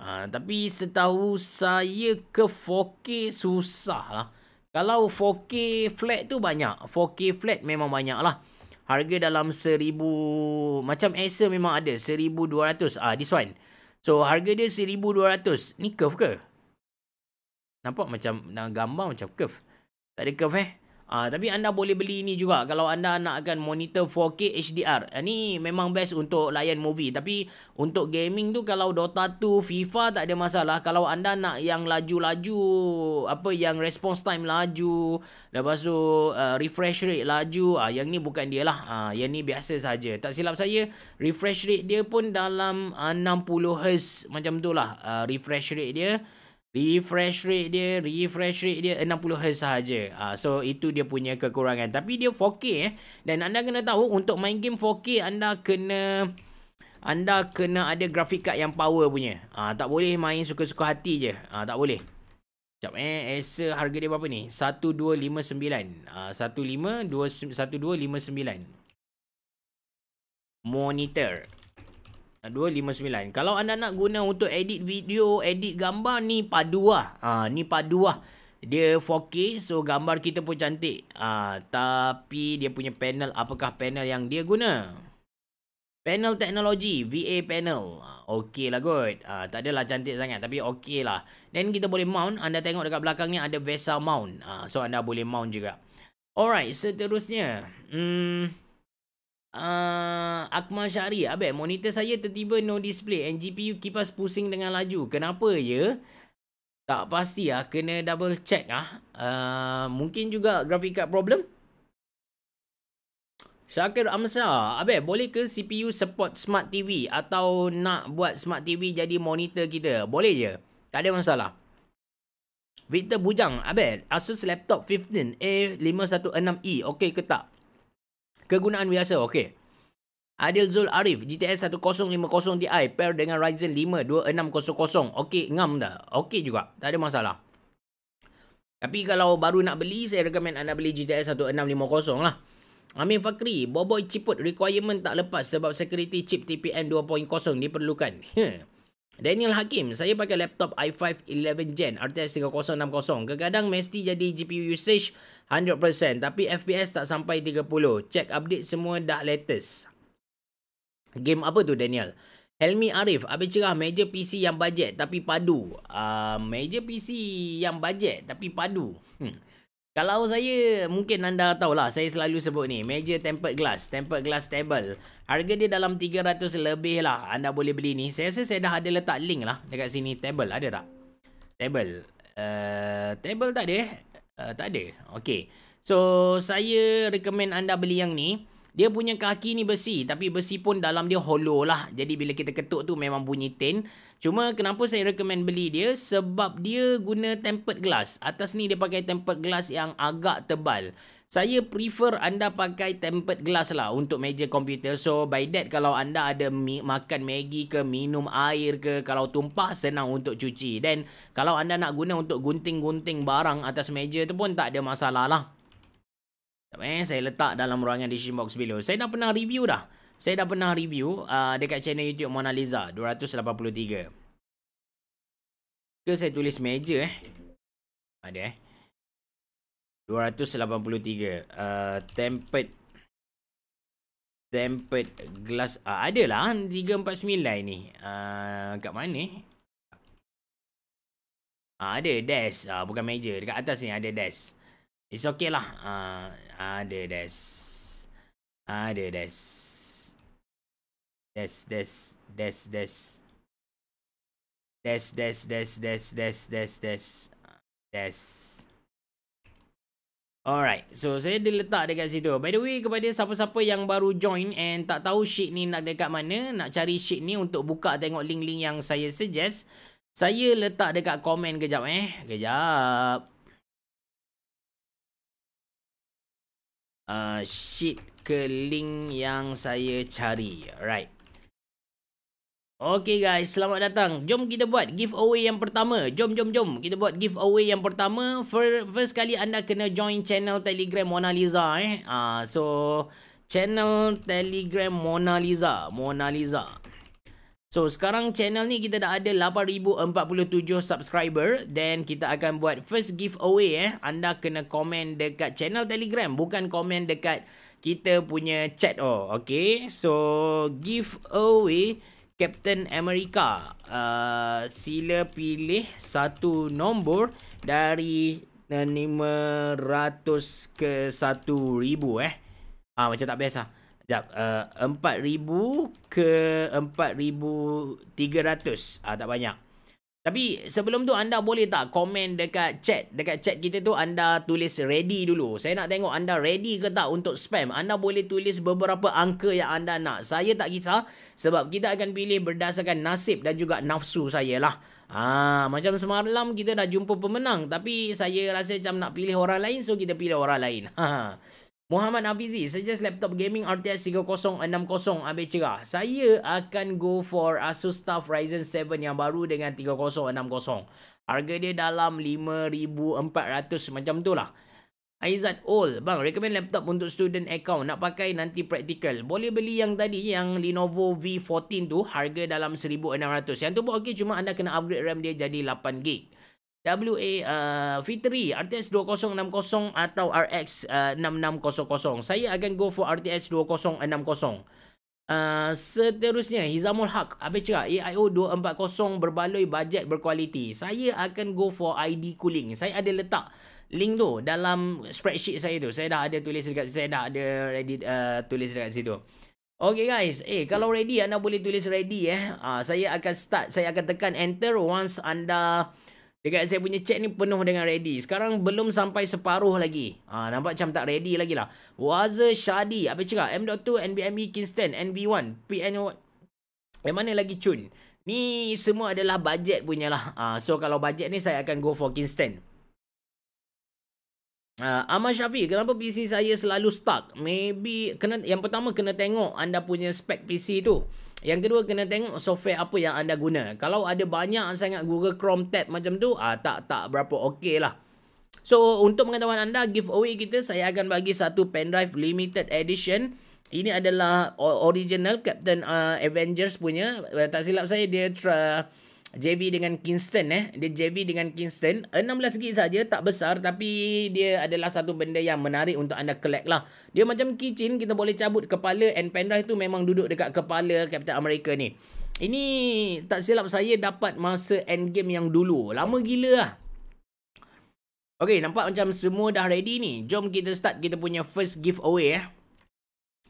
Speaker 2: Uh, tapi setahu saya ke 4K susah lah. Kalau 4K flat tu banyak. 4K flat memang banyak lah harga dalam seribu macam Acer memang ada seribu dua ratus ah this one so harga dia seribu dua ratus ni curve ke nampak macam nak gambar macam curve tak ada curve eh Ah uh, tapi anda boleh beli ini juga kalau anda nakkan monitor 4K HDR. Uh, ah, ni memang best untuk layan movie tapi untuk gaming tu kalau Dota 2, FIFA tak ada masalah. Kalau anda nak yang laju-laju, apa yang response time laju, lepas tu uh, refresh rate laju, ah uh, yang ni bukan dia lah. Ah uh, yang ni biasa saja. Tak silap saya, refresh rate dia pun dalam uh, 60 Hz macam tu lah uh, refresh rate dia refresh rate dia refresh rate dia 60Hz sahaja uh, so itu dia punya kekurangan tapi dia 4K eh dan anda kena tahu untuk main game 4K anda kena anda kena ada graphic card yang power punya uh, tak boleh main suka-suka hati je uh, tak boleh Sekejap eh, Acer harga dia berapa ni? 1259. Uh, 15, 2, 1259. Monitor. 259. Ah, Kalau anda nak guna untuk edit video, edit gambar ni padu lah. Ha, ah, ni padu lah. Dia 4K so gambar kita pun cantik. Ha, tapi dia punya panel, apakah panel yang dia guna? Panel teknologi, VA panel. Okey lah kot. Ha, tak adalah cantik sangat tapi okey lah. Then kita boleh mount. Anda tengok dekat belakang ni ada VESA mount. Ha, so anda boleh mount juga. Alright, seterusnya. Hmm... Uh, Akmal Syari Abek monitor saya tertiba no display And GPU kipas pusing dengan laju Kenapa ya? Tak pasti lah Kena double check lah uh, Mungkin juga graphic card problem Syakir Amsa Abek boleh ke CPU support smart TV Atau nak buat smart TV jadi monitor kita Boleh je Tak ada masalah Victor Bujang Abek Asus laptop 15 A516E okay ke tak? Kegunaan biasa, okey. Adil Zul Arif, GTS 1050 Ti pair dengan Ryzen 5 2600. Okey, ngam dah. Okey juga. Tak ada masalah. Tapi kalau baru nak beli, saya recommend anda beli GTS 1650 lah. Amin Fakri, Boboi ciput requirement tak lepas sebab security chip TPN 2.0 diperlukan. Heh. Daniel Hakim, saya pakai laptop i5 11 Gen RTX 3060. Kadang-kadang mesti jadi GPU usage 100% tapi FPS tak sampai 30. Check update semua dah latest. Game apa tu Daniel? Helmi Arif, abis cerah meja PC yang bajet tapi padu. Uh, meja PC yang bajet tapi padu. Hmm. Kalau saya, mungkin anda tahu lah. saya selalu sebut ni, meja tempered glass, tempered glass table. Harga dia dalam 300 lebih lah, anda boleh beli ni. Saya rasa saya dah ada letak link lah dekat sini, table ada tak? Table. Uh, table tak ada eh? Uh, tak ada. Okay. So, saya recommend anda beli yang ni. Dia punya kaki ni besi tapi besi pun dalam dia hollow lah. Jadi bila kita ketuk tu memang bunyi tin. Cuma kenapa saya recommend beli dia? Sebab dia guna tempered glass. Atas ni dia pakai tempered glass yang agak tebal. Saya prefer anda pakai tempered glass lah untuk meja komputer. So by that kalau anda ada makan Maggi ke minum air ke kalau tumpah senang untuk cuci. Dan kalau anda nak guna untuk gunting-gunting barang atas meja tu pun tak ada masalah lah. Eh, saya letak dalam ruangan di Shinbox below. Saya dah pernah review dah. Saya dah pernah review uh, dekat channel YouTube Mona Lisa 283.
Speaker 1: Ke saya tulis meja eh. Ada eh.
Speaker 2: 283. Uh, tempered. Tempered glass. Uh, ada lah. 349 ni. Uh, kat mana eh? Uh, ada desk. Uh, bukan meja. Dekat atas ni ada desk. It's okay lah. Uh, ada des. Ada des. Des, des, des, des. Des, des, des, des, des, des, des. Des. Alright. So, saya dia letak dekat situ. By the way, kepada siapa-siapa yang baru join and tak tahu sheet ni nak dekat mana, nak cari sheet ni untuk buka tengok link-link yang saya suggest, saya letak dekat komen kejap eh. Kejap.
Speaker 1: uh, sheet ke link
Speaker 2: yang saya cari. Alright. Okay guys, selamat datang. Jom kita buat giveaway yang pertama. Jom, jom, jom. Kita buat giveaway yang pertama. First kali anda kena join channel Telegram Mona Lisa eh. Uh, so, channel Telegram Mona Lisa. Mona Lisa. So sekarang channel ni kita dah ada 8047 subscriber Then kita akan buat first giveaway eh Anda kena komen dekat channel telegram Bukan komen dekat kita punya chat oh Okay so giveaway Captain America uh, Sila pilih satu nombor dari 500 ke 1000 eh Ah macam tak biasa Sekejap. Uh, eh, 4,000 ke 4,300. Uh, ah, tak banyak. Tapi sebelum tu anda boleh tak komen dekat chat. Dekat chat kita tu anda tulis ready dulu. Saya nak tengok anda ready ke tak untuk spam. Anda boleh tulis beberapa angka yang anda nak. Saya tak kisah sebab kita akan pilih berdasarkan nasib dan juga nafsu saya lah. Ah, macam semalam kita dah jumpa pemenang tapi saya rasa macam nak pilih orang lain so kita pilih orang lain. Ha. ha. Muhammad Nafizi suggest laptop gaming RTX 3060 ambil cerah. Saya akan go for Asus Stuff Ryzen 7 yang baru dengan 3060. Harga dia dalam 5400 macam tu lah. Aizat Old, bang recommend laptop untuk student account nak pakai nanti practical. Boleh beli yang tadi yang Lenovo V14 tu harga dalam 1600. Yang tu pun okey cuma anda kena upgrade RAM dia jadi 8GB. WA uh, Fitri RTS 2060 atau RX uh, 6600. Saya akan go for RTS 2060. Uh, seterusnya Hizamul Haq Apa cakap AIO 240 Berbaloi Bajet berkualiti Saya akan go for ID cooling Saya ada letak Link tu Dalam spreadsheet saya tu Saya dah ada tulis dekat Saya dah ada ready, uh, Tulis dekat situ Okay guys Eh kalau ready Anda boleh tulis ready eh uh, Saya akan start Saya akan tekan enter Once anda uh, Dekat saya punya chat ni penuh dengan ready. Sekarang belum sampai separuh lagi. Ha, nampak macam tak ready lagi lah. Waza Shadi. Apa cakap? M.2, NBME, Kingston, NB1, PNO. Yang mana lagi cun? Ni semua adalah budget punya lah. Ha, so kalau budget ni saya akan go for Kingston. Uh, ah, Amar Syafi, kenapa PC saya selalu stuck? Maybe, kena, yang pertama kena tengok anda punya spek PC tu. Yang kedua kena tengok software apa yang anda guna. Kalau ada banyak sangat Google Chrome tab macam tu, ah tak tak berapa okey lah. So untuk pengetahuan anda giveaway kita saya akan bagi satu pen drive limited edition. Ini adalah original Captain uh, Avengers punya. Eh, tak silap saya dia try JV dengan Kingston eh. Dia JV dengan Kingston. 16 gig saja tak besar tapi dia adalah satu benda yang menarik untuk anda collect lah. Dia macam kitchen kita boleh cabut kepala and pendrive tu memang duduk dekat kepala Captain America ni. Ini tak silap saya dapat masa endgame yang dulu. Lama gila lah. Okay, nampak macam semua dah ready ni. Jom kita start kita punya first giveaway eh.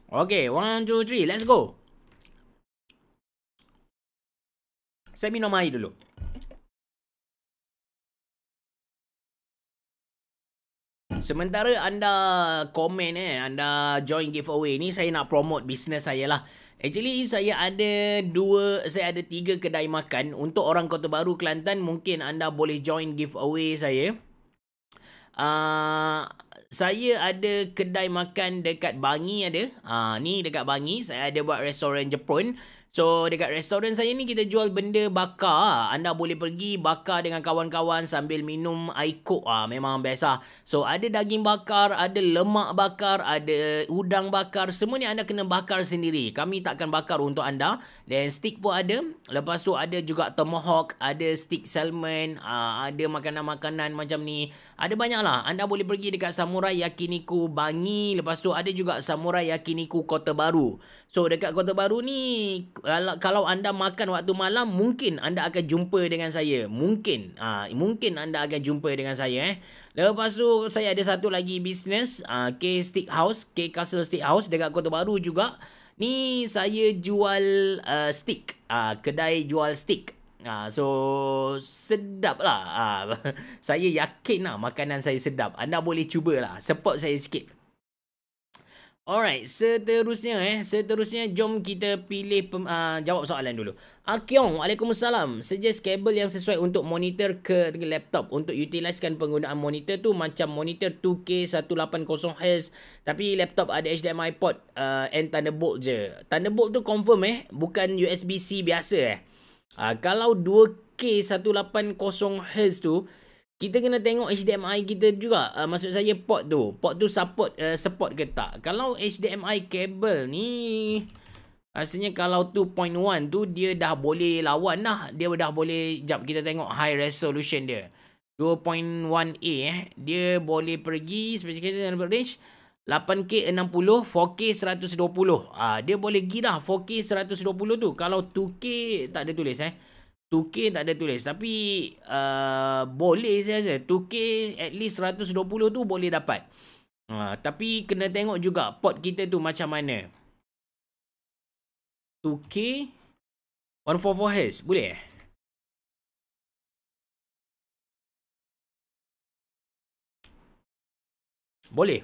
Speaker 2: Okay, one,
Speaker 1: two, three. Let's go. Saya minum air
Speaker 3: dulu.
Speaker 2: Sementara anda komen eh, anda join giveaway ni, saya nak promote bisnes saya lah. Actually, saya ada dua, saya ada tiga kedai makan. Untuk orang Kota Baru, Kelantan, mungkin anda boleh join giveaway saya. Uh, saya ada kedai makan dekat Bangi ada. Uh, ni dekat Bangi, saya ada buat restoran Jepun. So dekat restoran saya ni kita jual benda bakar. Anda boleh pergi bakar dengan kawan-kawan sambil minum air kok. Ah, memang best lah. So ada daging bakar, ada lemak bakar, ada udang bakar. Semua ni anda kena bakar sendiri. Kami takkan bakar untuk anda. Dan stick pun ada. Lepas tu ada juga tomahawk, ada stick salmon, ah, ada makanan-makanan macam ni. Ada banyak lah. Anda boleh pergi dekat Samurai Yakiniku Bangi. Lepas tu ada juga Samurai Yakiniku Kota Baru. So dekat Kota Baru ni kalau anda makan waktu malam mungkin anda akan jumpa dengan saya mungkin ha, mungkin anda akan jumpa dengan saya eh lepas tu saya ada satu lagi bisnes ha, ah, K Steak House K Castle stick House dekat Kota Baru juga ni saya jual uh, steak ha, kedai jual stick ha, so sedap lah ha, saya yakin lah makanan saya sedap anda boleh cubalah support saya sikit Alright, seterusnya eh, seterusnya jom kita pilih pem, uh, jawab soalan dulu. Akyong, Waalaikumsalam. Suggest kabel yang sesuai untuk monitor ke laptop. Untuk utilizekan penggunaan monitor tu macam monitor 2K 180Hz. Tapi laptop ada HDMI port uh, and Thunderbolt je. Thunderbolt tu confirm eh, bukan USB-C biasa eh. Uh, kalau 2K 180Hz tu, kita kena tengok HDMI kita juga uh, maksud saya port tu port tu support uh, support ke tak kalau HDMI kabel ni rasanya kalau 2.1 tu dia dah boleh lawan dah dia dah boleh jap kita tengok high resolution dia 2.1a eh dia boleh pergi specification dan range 8K 60, 4K 120. Ah dia boleh gi 4K 120 tu. Kalau 2K tak ada tulis eh. 2K tak ada tulis tapi uh, boleh saya rasa 2K at least 120 tu boleh dapat uh, tapi kena tengok juga port kita tu macam mana
Speaker 1: 2K 144Hz boleh eh? boleh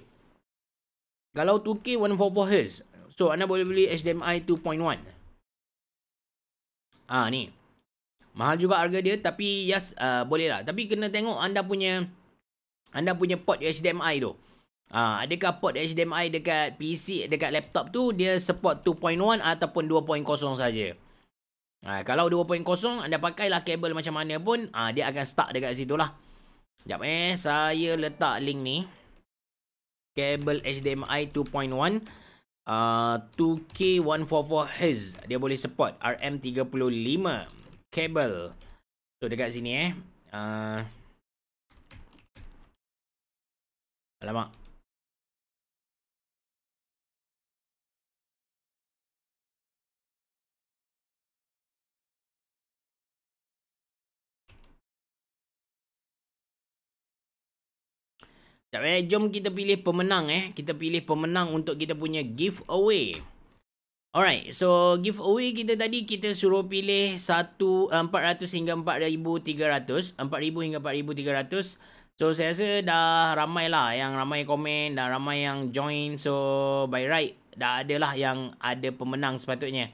Speaker 1: kalau 2K 144Hz so anda boleh
Speaker 2: beli HDMI 2.1 Ah ni Mahal juga harga dia tapi yes uh, boleh lah. Tapi kena tengok anda punya anda punya port HDMI tu. Uh, adakah port HDMI dekat PC dekat laptop tu dia support 2.1 ataupun 2.0 saja. Uh, kalau 2.0 anda pakai lah kabel macam mana pun uh, dia akan stuck dekat situ lah. Jap eh saya letak link ni. Kabel HDMI 2.1 uh, 2K144Hz dia boleh support RM35 kabel. tu dekat sini eh. Uh, alamak. Sekejap eh, jom kita pilih pemenang eh. Kita pilih pemenang untuk kita punya giveaway. Alright, so giveaway kita tadi kita suruh pilih satu eh, empat ratus hingga empat ribu tiga ratus empat ribu hingga empat ribu tiga ratus. So saya rasa dah ramai lah yang ramai komen dah ramai yang join. So by right dah ada lah yang ada pemenang sepatutnya.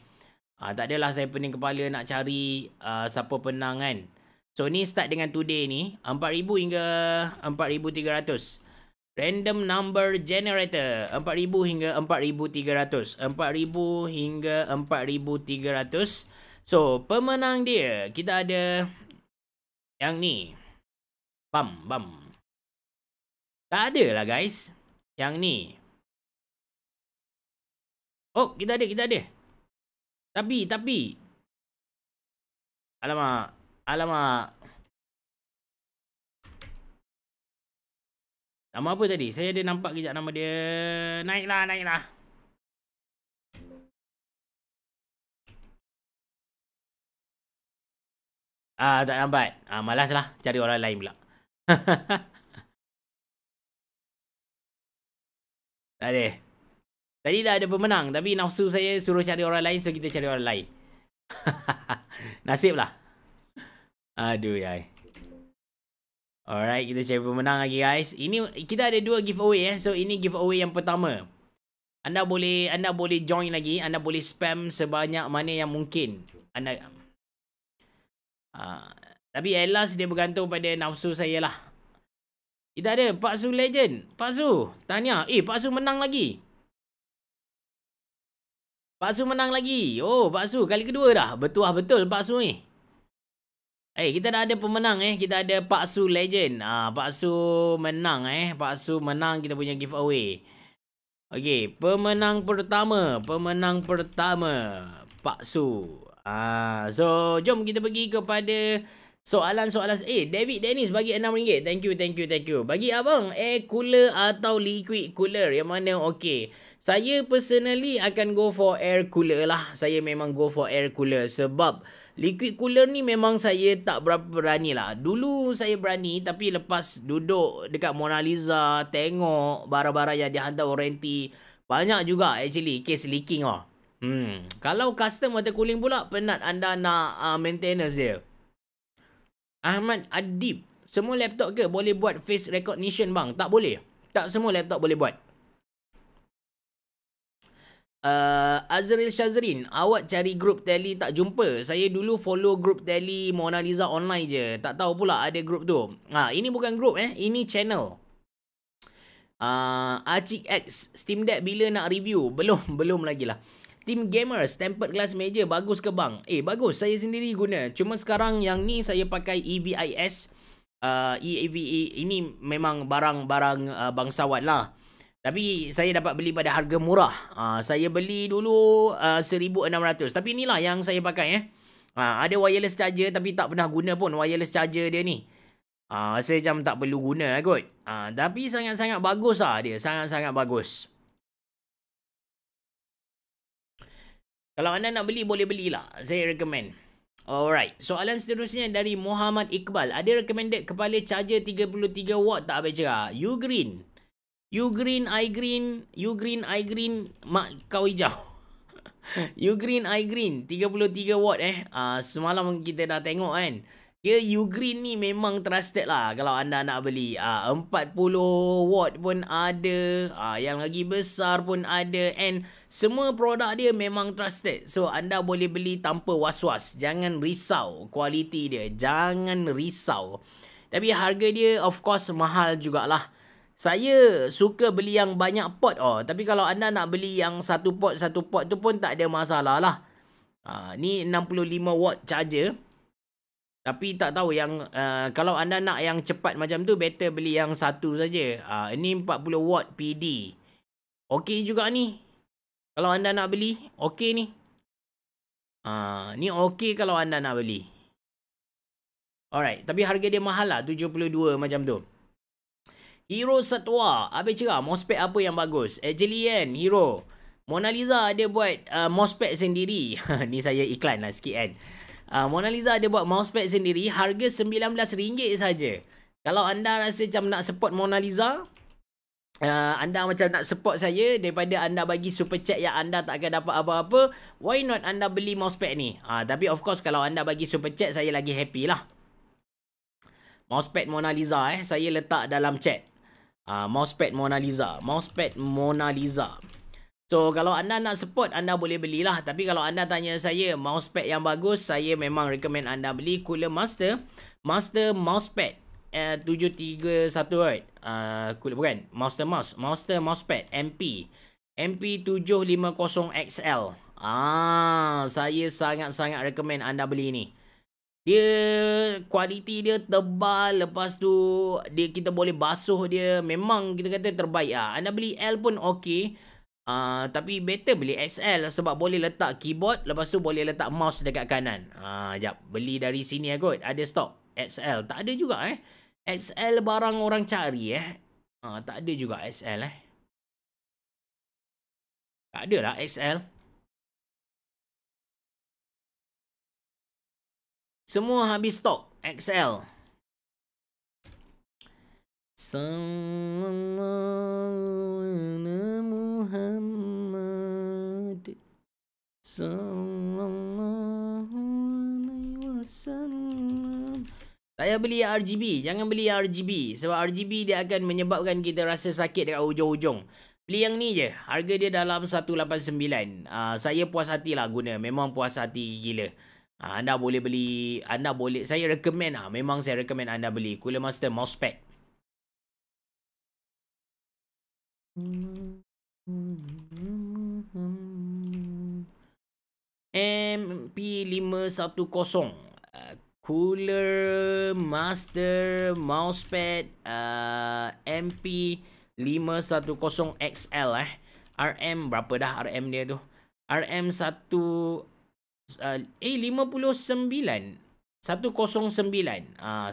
Speaker 2: Ah uh, tak adalah saya pening kepala nak cari uh, siapa penang kan. So ni start dengan today ni ribu hingga empat ribu tiga ratus. Random number generator 4000 hingga 4300 4000 hingga 4300 So pemenang dia kita ada
Speaker 1: yang ni Bam bam
Speaker 3: Tak ada lah guys Yang ni Oh
Speaker 1: kita ada kita ada Tapi tapi Alamak Alamak Nama apa tadi? Saya ada nampak kejap nama dia. Naiklah, naiklah. Ah, tak nampak. Ah, malaslah cari orang lain pula. Tadi. Tadi dah ada pemenang tapi nafsu saya suruh cari orang lain so
Speaker 2: kita cari orang lain. Nasiblah. Aduh, yai. Alright, kita cari pemenang lagi guys. Ini kita ada dua giveaway eh. So ini giveaway yang pertama. Anda boleh anda boleh join lagi, anda boleh spam sebanyak mana yang mungkin. Anda uh, tapi elas dia bergantung pada nafsu saya lah. Kita ada Pak Su
Speaker 1: Legend. Pak Su, tanya. Eh, Pak Su menang lagi.
Speaker 2: Pak Su menang lagi. Oh, Pak Su kali kedua dah. Betul ah betul Pak Su ni. Eh. Eh, kita dah ada pemenang eh. Kita ada Pak Su Legend. Ah, Pak Su menang eh. Pak Su menang kita punya giveaway. Okey, pemenang pertama, pemenang pertama Pak Su. Ah, so jom kita pergi kepada soalan-soalan eh David Dennis bagi RM6. Thank you, thank you, thank you. Bagi abang air cooler atau liquid cooler yang mana okey? Saya personally akan go for air cooler lah. Saya memang go for air cooler sebab Liquid cooler ni memang saya tak berapa berani lah. Dulu saya berani tapi lepas duduk dekat Mona Lisa, tengok barang-barang yang dihantar warranty. Banyak juga actually case leaking lah. Hmm. Kalau custom water cooling pula, penat anda nak uh, maintenance dia. Ahmad Adib, semua laptop ke boleh buat face recognition bang? Tak boleh. Tak semua laptop boleh buat. Uh, Azril Shazrin, awak cari grup Tally tak jumpa. Saya dulu follow grup Tally Mona Lisa online je. Tak tahu pula ada grup tu. Ha, ini bukan grup eh. Ini channel. Uh, Acik X, Steam Deck bila nak review? Belum, belum lagi lah. Team Gamers, tempered glass meja bagus ke bang? Eh, bagus. Saya sendiri guna. Cuma sekarang yang ni saya pakai EVIS. Uh, EAVE e, ini memang barang-barang uh, bangsawan lah. Tapi saya dapat beli pada harga murah. Uh, saya beli dulu uh, ah, 1600 tapi inilah yang saya pakai eh. Ha, ada wireless charger tapi tak pernah guna pun wireless charger dia ni. Ha, saya macam tak perlu guna lah kot. Ha, tapi
Speaker 1: sangat-sangat bagus lah dia. Sangat-sangat bagus.
Speaker 2: Kalau anda nak beli, boleh belilah. Saya recommend. Alright. Soalan seterusnya dari Muhammad Iqbal. Ada recommended kepala charger 33 watt tak habis cerah? You green. You green, I green. You green, I green. Mak kau hijau. you green, I green. 33 watt eh. Uh, semalam kita dah tengok kan. yeah you green ni memang trusted lah kalau anda nak beli. Ah, uh, 40 watt pun ada. Uh, yang lagi besar pun ada. And semua produk dia memang trusted. So anda boleh beli tanpa was-was. Jangan risau kualiti dia. Jangan risau. Tapi harga dia of course mahal jugalah. lah saya suka beli yang banyak pot oh tapi kalau anda nak beli yang satu pot satu pot tu pun tak ada masalah lah uh, ni 65 watt charger tapi tak tahu yang uh, kalau anda nak yang cepat macam tu better beli yang satu saja uh, ini 40 watt PD okey juga ni kalau anda nak beli
Speaker 1: okey ni Uh, ni okey kalau anda nak beli.
Speaker 2: Alright. Tapi harga dia mahal lah. 72 macam tu. Hero Satwa. Habis cakap mospek apa yang bagus. Actually kan hero. Mona Lisa ada buat uh, mousepad sendiri. Ni saya iklan lah sikit kan. Uh, Mona Lisa ada buat mousepad sendiri harga RM19 saja. Kalau anda rasa macam nak support Mona Lisa, uh, anda macam nak support saya daripada anda bagi super chat yang anda tak akan dapat apa-apa, why not anda beli mousepad ni? Uh, tapi of course kalau anda bagi super chat saya lagi happy lah. Mousepad Mona Lisa eh saya letak dalam chat uh, mousepad Mona Lisa mousepad Mona Lisa So kalau anda nak support anda boleh belilah tapi kalau anda tanya saya mousepad yang bagus saya memang recommend anda beli Cooler Master Master mousepad eh, 731 right uh, ah, Cooler bukan Master Mouse Master mousepad MP MP 750XL Ah saya sangat-sangat recommend anda beli ni dia kualiti dia tebal lepas tu dia kita boleh basuh dia memang kita kata terbaik ah anda beli L pun okey uh, tapi better beli XL sebab boleh letak keyboard lepas tu boleh letak mouse dekat kanan ah uh, jap beli dari sini ah kot ada stok XL tak ada juga eh XL barang orang cari eh uh,
Speaker 1: tak ada juga XL eh tak ada lah XL
Speaker 3: Semua habis stok
Speaker 2: XL. Sallallahu Muhammad. alaihi wasallam. Saya beli RGB, jangan beli RGB sebab RGB dia akan menyebabkan kita rasa sakit dekat hujung-hujung. Beli yang ni je. Harga dia dalam 189. Uh, ah, saya puas hati lah guna. Memang puas hati gila. Ha, anda boleh beli, anda boleh, saya recommend ah, memang saya recommend anda beli Cooler Master Mousepad. MP510 uh, ha, Cooler Master Mousepad uh, MP 510 XL eh RM berapa dah RM dia tu RM 1 uh, eh, A59 109 ah uh, 109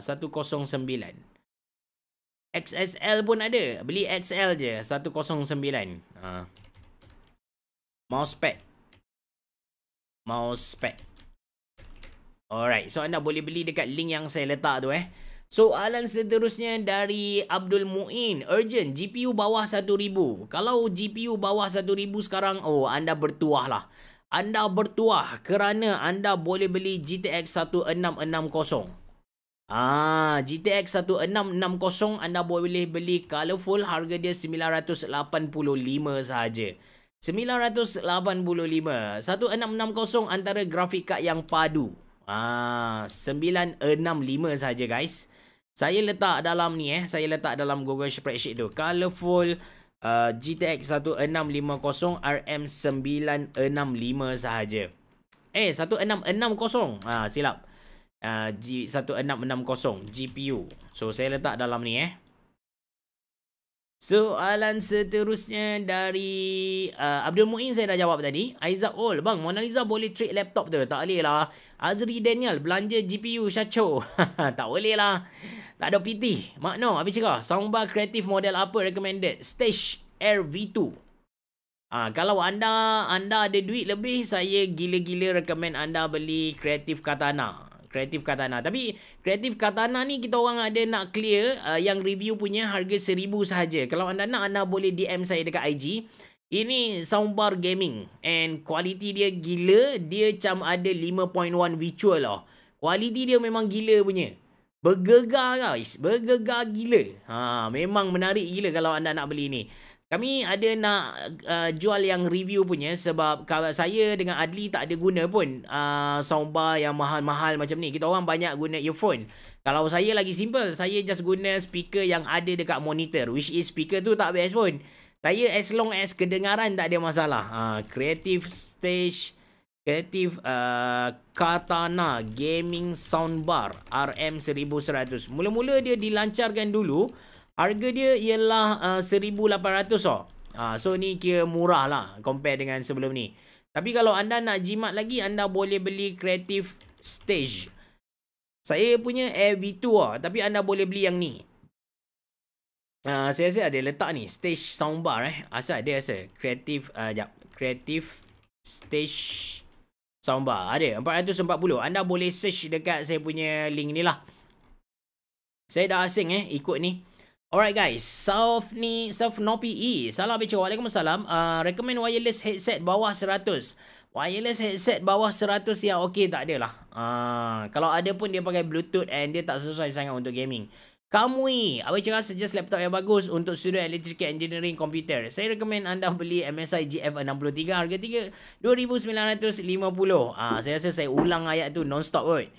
Speaker 2: XSL pun ada beli XL je 109 ah mousepad mousepad alright so anda boleh beli dekat link yang saya letak tu eh Soalan seterusnya dari Abdul Muin Urgent, GPU bawah RM1,000 Kalau GPU bawah RM1,000 sekarang Oh, anda bertuah lah anda bertuah kerana anda boleh beli GTX 1660. Ah, GTX 1660 anda boleh beli colorful harga dia 985 sahaja. 985. 1660 antara grafik kad yang padu. Ah, 965 saja guys. Saya letak dalam ni eh, saya letak dalam Google spreadsheet tu. Colorful GTX 1650 RM965 sahaja. Eh 1660. Ah ha, silap. Uh, G1660 GPU. So saya letak dalam ni eh. Soalan seterusnya dari uh, Abdul Muin saya dah jawab tadi. Aizab Ol, bang Mona Lisa boleh trade laptop tu? Tak boleh lah. Azri Daniel, belanja GPU syacho. tak boleh lah. Tak ada PT. Makno, habis cakap. Soundbar kreatif model apa recommended? Stage Air V2. Ah, kalau anda anda ada duit lebih, saya gila-gila recommend anda beli kreatif Katana kreatif katana. Tapi kreatif katana ni kita orang ada nak clear uh, yang review punya harga RM1,000 sahaja. Kalau anda nak, anda boleh DM saya dekat IG. Ini soundbar gaming and quality dia gila. Dia macam ada 5.1 virtual lah. Quality dia memang gila punya. Bergegar guys. Bergegar gila. Ha, memang menarik gila kalau anda nak beli ni. Kami ada nak uh, jual yang review punya sebab kalau saya dengan Adli tak ada guna pun uh, soundbar yang mahal-mahal macam ni. Kita orang banyak guna earphone. Kalau saya lagi simple, saya just guna speaker yang ada dekat monitor which is speaker tu tak best pun. Saya as long as kedengaran tak ada masalah. Uh, creative Stage, Creative uh, Katana Gaming Soundbar RM1100. Mula-mula dia dilancarkan dulu. Harga dia ialah uh, 1800 oh. Uh, so ni kira murah lah compare dengan sebelum ni. Tapi kalau anda nak jimat lagi anda boleh beli Creative Stage. Saya punya Air V2 oh, tapi anda boleh beli yang ni. Uh, saya rasa ada letak ni Stage Soundbar eh. Asal dia rasa Creative uh, jap. Creative Stage Soundbar ada 440 anda boleh search dekat saya punya link ni lah saya dah asing eh ikut ni Alright guys, South ni South Nopi E. Salam bicara. Waalaikumsalam. Uh, recommend wireless headset bawah 100. Wireless headset bawah 100 yang okey tak adalah. Uh, kalau ada pun dia pakai bluetooth and dia tak sesuai sangat untuk gaming. Kamui, e, apa cakap suggest laptop yang bagus untuk student electrical engineering computer. Saya recommend anda beli MSI GF63 harga 3 2950. Ah uh, saya rasa saya ulang ayat tu non-stop kot.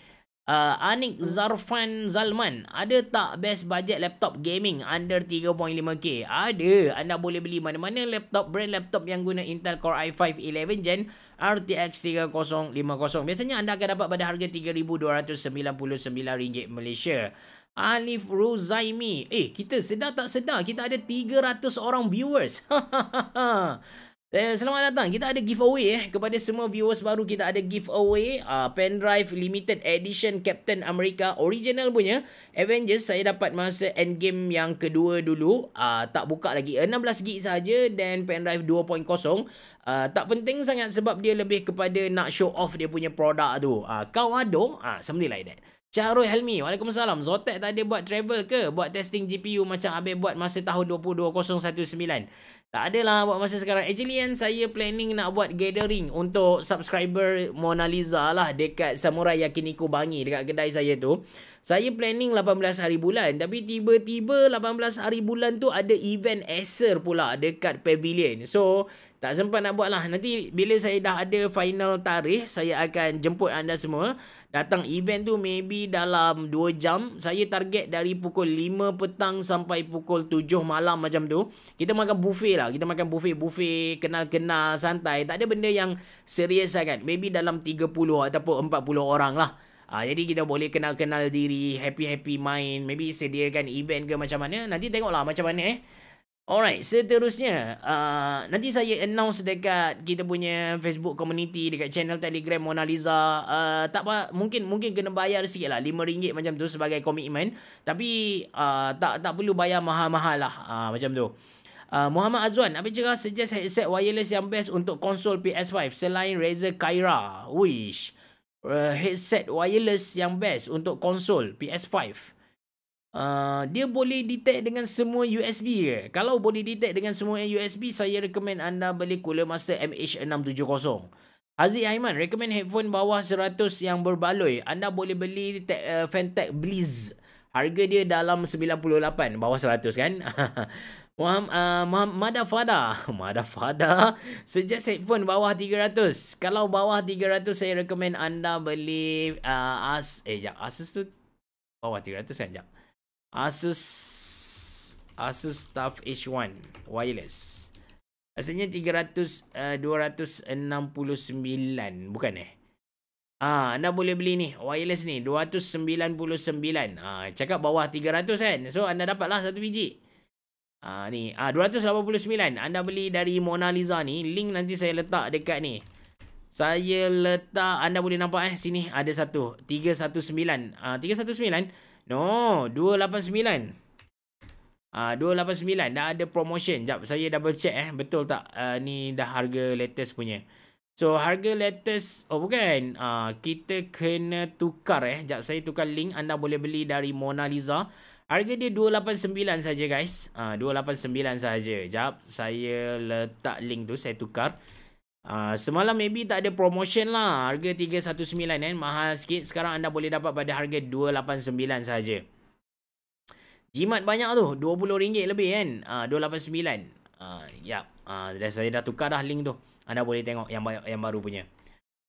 Speaker 2: Uh, Anik Zarfan Zalman, ada tak best budget laptop gaming under 3.5k? Ada. Anda boleh beli mana-mana laptop brand laptop yang guna Intel Core i5 11 gen RTX 3050. Biasanya anda akan dapat pada harga RM3299 Malaysia. Alif Ruzaimi, eh kita sedar tak sedar kita ada 300 orang viewers. Ha Eh, selamat datang. Kita ada giveaway eh kepada semua viewers baru kita ada giveaway uh, pen drive limited edition Captain America original punya Avengers. Saya dapat masa end game yang kedua dulu. Uh, tak buka lagi 16 gig saja dan pen drive 2.0. Uh, tak penting sangat sebab dia lebih kepada nak show off dia punya produk tu. Uh, kau ado, ah uh, something like that. Syahrul Helmi, Waalaikumsalam. Zotek tak ada buat travel ke? Buat testing GPU macam Abel buat masa tahun 2019. Tak adalah buat masa sekarang. Actually kan saya planning nak buat gathering untuk subscriber Mona Lisa lah dekat Samurai Yakiniku Bangi dekat kedai saya tu. Saya planning 18 hari bulan tapi tiba-tiba 18 hari bulan tu ada event Acer pula dekat pavilion. So tak sempat nak buat lah. Nanti bila saya dah ada final tarikh, saya akan jemput anda semua. Datang event tu maybe dalam 2 jam. Saya target dari pukul 5 petang sampai pukul 7 malam macam tu. Kita makan buffet lah. Kita makan buffet-buffet, kenal-kenal, santai. Tak ada benda yang serius sangat. Maybe dalam 30 ataupun 40 orang lah. Uh, jadi kita boleh kenal-kenal diri, happy-happy main, maybe sediakan event ke macam mana. Nanti tengoklah macam mana eh. Alright, seterusnya. Uh, nanti saya announce dekat kita punya Facebook community, dekat channel Telegram Mona Lisa. Uh, tak apa, mungkin mungkin kena bayar sikit lah. RM5 macam tu sebagai komitmen. Tapi uh, tak tak perlu bayar mahal-mahal lah uh, macam tu. Uh, Muhammad Azwan, apa cakap suggest headset wireless yang best untuk konsol PS5 selain Razer Kyra? Wish. Uh, uh, headset wireless yang best untuk konsol PS5. Uh, dia boleh detect dengan semua USB ke? Kalau boleh detect dengan semua USB, saya rekomen anda beli Cooler Master MH670. Haziq Aiman, rekomen headphone bawah 100 yang berbaloi. Anda boleh beli te- uh, Fantech Blizz. Harga dia dalam 98, bawah 100 kan? Mam, uh, Mada Fada Mada Fada Suggest headphone bawah 300 Kalau bawah 300 saya recommend anda beli uh, As Eh jap Asus tu Bawah 300 kan jap Asus Asus Tuf H1 Wireless Asalnya 300 uh, 269 Bukan eh Ah, ha, anda boleh beli ni wireless ni 299. Ah, ha, cakap bawah 300 kan. So anda dapatlah satu biji. Ah ni, ah ha, 289. Anda beli dari Mona Lisa ni, link nanti saya letak dekat ni. Saya letak anda boleh nampak eh sini ada satu 319. Ah 319. No, 289. Ah 289 dah ada promotion. Jap saya double check eh betul tak ah, ni dah harga latest punya. So harga latest oh bukan ah kita kena tukar eh. Jap saya tukar link anda boleh beli dari Mona Lisa. Harga dia 289 saja guys. Ah uh, 289 saja. Jap saya letak link tu saya tukar. Uh, semalam maybe tak ada promotion lah harga 319 kan eh? mahal sikit sekarang anda boleh dapat pada harga 289 saja. Jimat banyak tu RM20 lebih kan uh, 289. Ah uh, yap uh, saya dah tukar dah link tu. Anda boleh tengok yang yang baru punya.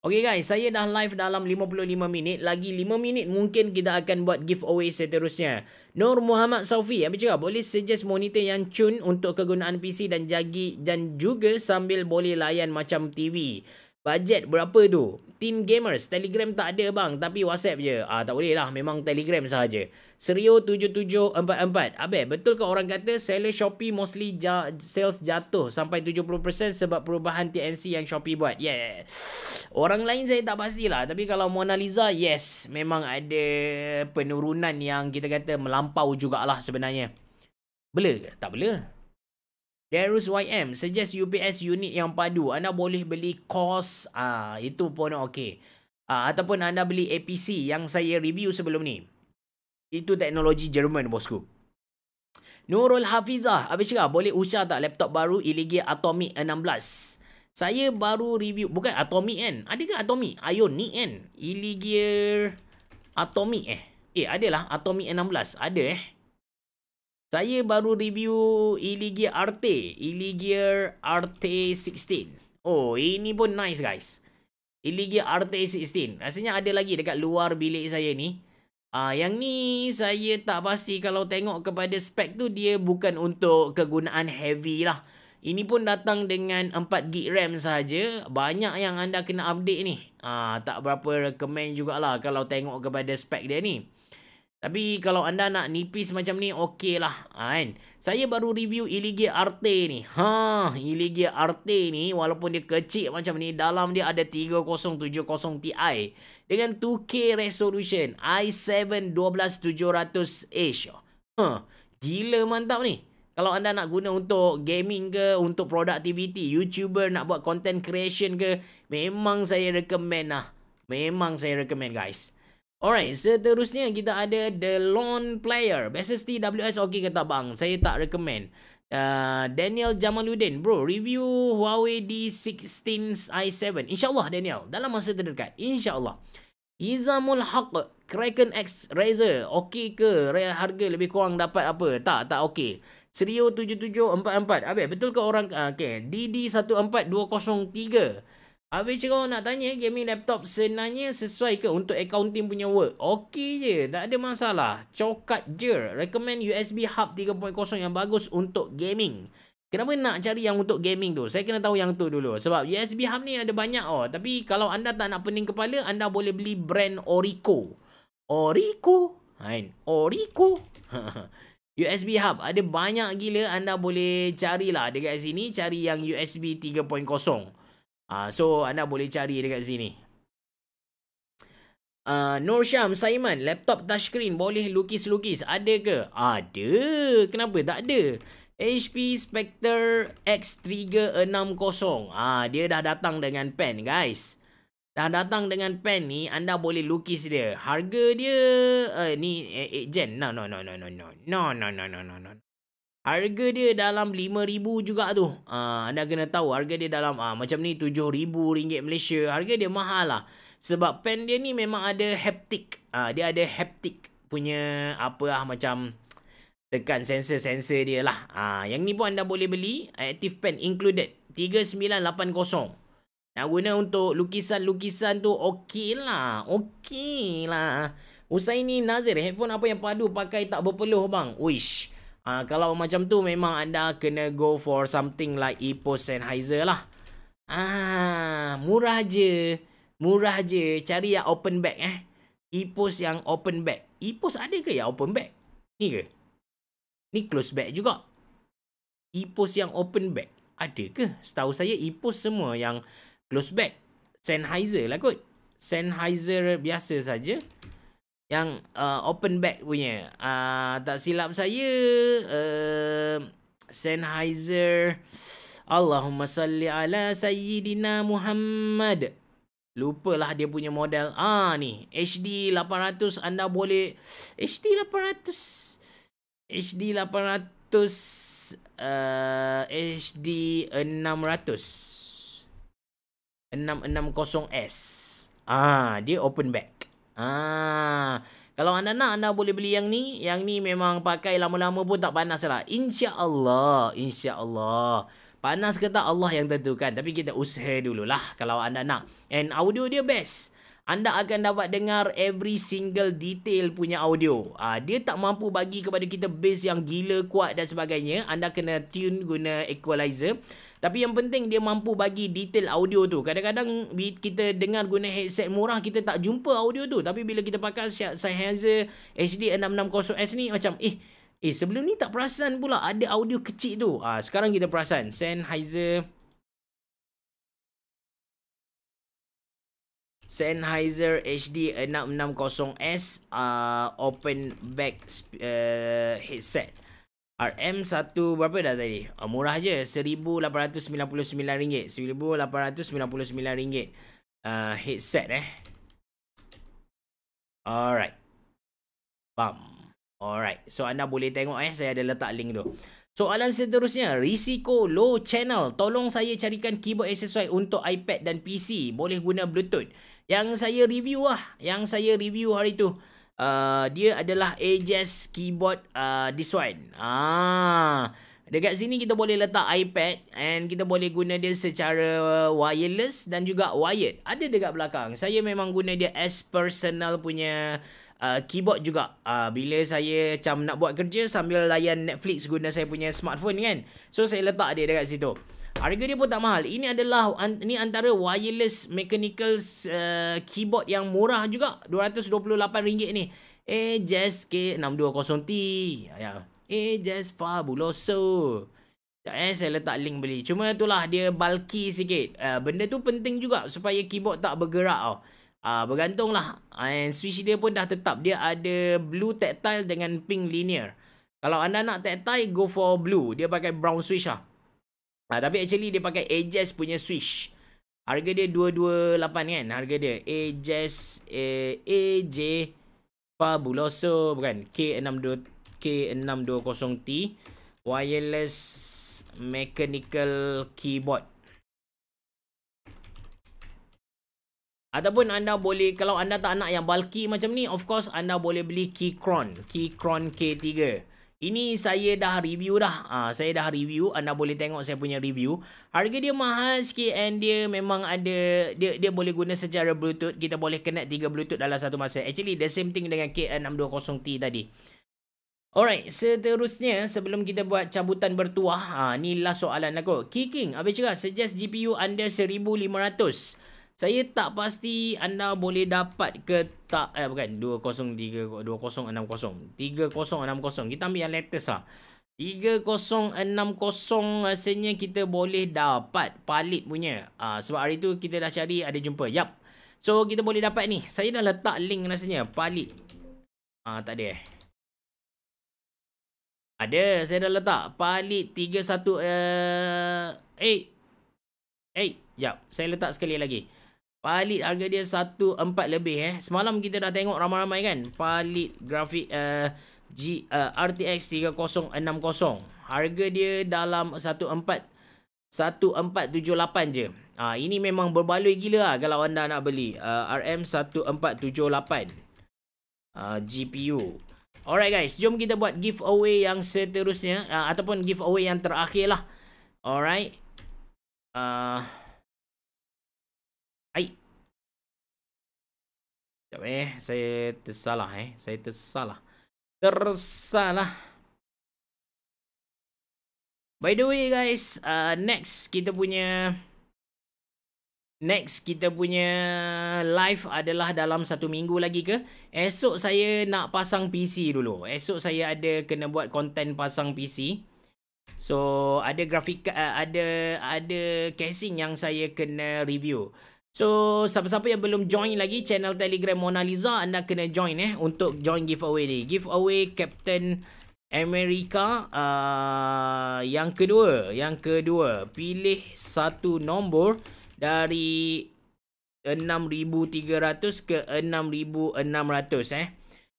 Speaker 2: Okay guys, saya dah live dalam 55 minit. Lagi 5 minit mungkin kita akan buat giveaway seterusnya. Nur Muhammad Saufi, apa cakap? Boleh suggest monitor yang cun untuk kegunaan PC dan jagi dan juga sambil boleh layan macam TV. Budget berapa tu? Team Gamers, Telegram tak ada bang. Tapi WhatsApp je. Ah, tak boleh lah. Memang Telegram sahaja. Serio 7744. Abel, betul ke orang kata seller Shopee mostly ja- sales jatuh sampai 70% sebab perubahan TNC yang Shopee buat? Yeah. Orang lain saya tak pastilah. Tapi kalau Mona Lisa, yes. Memang ada penurunan yang kita kata melampau jugalah sebenarnya. Bela ke? Tak bela. Darius YM suggest UPS unit yang padu. Anda boleh beli COS. Ah, itu pun okey. Ah, ataupun anda beli APC yang saya review sebelum ni. Itu teknologi Jerman bosku. Nurul Hafizah. Habis cakap boleh usah tak laptop baru e Illegia Atomic 16. Saya baru review. Bukan Atomic kan? Adakah Atomic? Ionic kan? E Illegia Atomic eh? Eh adalah Atomic 16. Ada eh? Saya baru review Illegear Arte. Illegear Arte 16. Oh, ini pun nice guys. Illegear Arte 16. Rasanya ada lagi dekat luar bilik saya ni. Ah, uh, Yang ni saya tak pasti kalau tengok kepada spek tu dia bukan untuk kegunaan heavy lah. Ini pun datang dengan 4GB RAM saja. Banyak yang anda kena update ni. Ah, uh, Tak berapa recommend jugalah kalau tengok kepada spek dia ni. Tapi kalau anda nak nipis macam ni, okey lah. Ha, kan? Saya baru review Illigia Arte ni. Ha, Illigia Arte ni walaupun dia kecil macam ni, dalam dia ada 3070 Ti. Dengan 2K resolution, i7-12700H. Ha, gila mantap ni. Kalau anda nak guna untuk gaming ke, untuk productivity, YouTuber nak buat content creation ke, memang saya recommend lah. Memang saya recommend guys. Alright, seterusnya kita ada The Lone Player. Bestest WS okey kata bang. Saya tak recommend. Uh, Daniel Jamaluddin Bro, review Huawei D16i7 InsyaAllah Daniel Dalam masa terdekat InsyaAllah Izamul Haq Kraken X Razer Okey ke? Harga lebih kurang dapat apa? Tak, tak okey Serio 7744 Habis, betul ke orang uh, okay. DD14203 Habis cikgu nak tanya gaming laptop senangnya sesuai ke untuk accounting punya work? Okey je, tak ada masalah. Cokat je. Recommend USB hub 3.0 yang bagus untuk gaming. Kenapa nak cari yang untuk gaming tu? Saya kena tahu yang tu dulu. Sebab USB hub ni ada banyak oh. Tapi kalau anda tak nak pening kepala, anda boleh beli brand Orico. Orico? Hain. Orico? USB hub. Ada banyak gila anda boleh carilah dekat sini. Cari yang USB 3.0. Uh, so anda boleh cari dekat sini. Uh, Nur Syam, Saiman, laptop touchscreen boleh lukis-lukis. Ada ke? Ada. Kenapa tak ada? HP Spectre X Trigger 60. Ah, dia dah datang dengan pen, guys. Dah datang dengan pen ni, anda boleh lukis dia. Harga dia uh, ni 8 eh, eh, gen. No, no, no, no, no, no. No, no, no, no, no, no harga dia dalam 5000 juga tu. Uh, anda kena tahu harga dia dalam uh, macam ni 7000 ringgit Malaysia. Harga dia mahal lah. Sebab pen dia ni memang ada haptic. Uh, dia ada haptic punya apa lah macam tekan sensor-sensor dia lah. Uh, yang ni pun anda boleh beli active pen included 3980. Nak guna untuk lukisan-lukisan tu okey lah. Okey lah. Usai ni Nazir, handphone apa yang padu pakai tak berpeluh bang? Wish. Uh, kalau macam tu memang anda kena go for something like Epo Sennheiser lah. Ah, murah je. Murah je. Cari yang open back eh. Epos yang open back. Epos ada ke yang open back? Ni ke? Ni close back juga. Epos yang open back. Ada ke? Setahu saya Epos semua yang close back. Sennheiser lah kot. Sennheiser biasa saja yang uh, open back punya. Uh, tak silap saya uh, Sennheiser Allahumma salli ala sayyidina Muhammad. Lupalah dia punya model. Ah ni, HD 800 anda boleh HD 800 HD 800 uh, HD 600 660S. Ah, dia open back. Ah, kalau anda nak anda boleh beli yang ni, yang ni memang pakai lama-lama pun tak panas lah. Insya-Allah, insya-Allah. Panas ke tak Allah yang tentukan, tapi kita usaha dululah kalau anda nak. And audio dia best anda akan dapat dengar every single detail punya audio. Uh, dia tak mampu bagi kepada kita bass yang gila kuat dan sebagainya. Anda kena tune guna equalizer. Tapi yang penting dia mampu bagi detail audio tu. Kadang-kadang kita dengar guna headset murah kita tak jumpa audio tu. Tapi bila kita pakai Sennheiser HD660S ni macam eh eh sebelum ni tak perasan pula ada audio kecil tu. Ah uh,
Speaker 1: sekarang kita perasan Sennheiser 660
Speaker 2: Sennheiser HD660S uh, open back uh, headset RM1 berapa dah tadi? Uh, murah je RM1,899 RM1,899 uh, headset eh Alright Bam Alright So anda boleh tengok eh Saya ada letak link tu Soalan seterusnya, risiko low channel. Tolong saya carikan keyboard SSY untuk iPad dan PC. Boleh guna Bluetooth. Yang saya review lah. Yang saya review hari tu. Uh, dia adalah Aegis keyboard uh, this one. Ah, Dekat sini kita boleh letak iPad and kita boleh guna dia secara wireless dan juga wired. Ada dekat belakang. Saya memang guna dia as personal punya Ah, keyboard juga uh, bila saya macam nak buat kerja sambil layan Netflix guna saya punya smartphone kan so saya letak dia dekat situ harga dia pun tak mahal ini adalah ni antara wireless mechanical uh, keyboard yang murah juga RM228 ni Ajax K620T ya Ajax Fabuloso Eh, saya letak link beli. Cuma itulah dia bulky sikit. Uh, benda tu penting juga supaya keyboard tak bergerak. Oh uh, lah, and switch dia pun dah tetap dia ada blue tactile dengan pink linear kalau anda nak tactile go for blue dia pakai brown switch lah uh, tapi actually dia pakai Ajax punya switch harga dia 228 kan harga dia Ajax eh, AJ Fabuloso bukan K62 K620T wireless mechanical keyboard Ataupun anda boleh kalau anda tak nak yang bulky macam ni, of course anda boleh beli Keychron, Keychron K3. Ini saya dah review dah. ha, saya dah review, anda boleh tengok saya punya review. Harga dia mahal sikit and dia memang ada dia dia boleh guna secara bluetooth. Kita boleh connect tiga bluetooth dalam satu masa. Actually the same thing dengan k 620 t tadi. Alright, seterusnya sebelum kita buat cabutan bertuah, ha, ni last soalan aku. Kiking, apa cakap suggest GPU under 1500. Saya tak pasti anda boleh dapat ke tak eh bukan 203 3060. Kita ambil yang latest lah. 3060 rasanya kita boleh dapat palit punya. Ah sebab hari tu kita dah cari ada jumpa. Yap. So kita boleh dapat ni. Saya dah letak link rasanya palit. Ah tak ada eh. Ada, saya dah letak palit 31 eh uh, eh. Eh, eh. yap, Saya letak sekali lagi. Palit harga dia 1.4 lebih eh. Semalam kita dah tengok ramai-ramai kan. Palit grafik uh, eh, G, uh, RTX 3060. Harga dia dalam 1.4. 1.478 je. Uh, ini memang berbaloi gila lah kalau anda nak beli. Uh, RM 1.478. Uh, GPU. Alright guys. Jom kita buat giveaway yang seterusnya. Uh, ataupun giveaway yang terakhir lah. Alright. Uh,
Speaker 1: Sekejap eh. Saya tersalah eh. Saya tersalah. Tersalah. By the way
Speaker 2: guys. Uh, next kita punya... Next kita punya live adalah dalam satu minggu lagi ke? Esok saya nak pasang PC dulu. Esok saya ada kena buat konten pasang PC. So ada grafik uh, ada ada casing yang saya kena review. So, siapa-siapa yang belum join lagi channel Telegram Mona Lisa, anda kena join eh untuk join giveaway ni. Giveaway Captain America uh, yang kedua. Yang kedua, pilih satu nombor dari 6,300 ke 6,600 eh.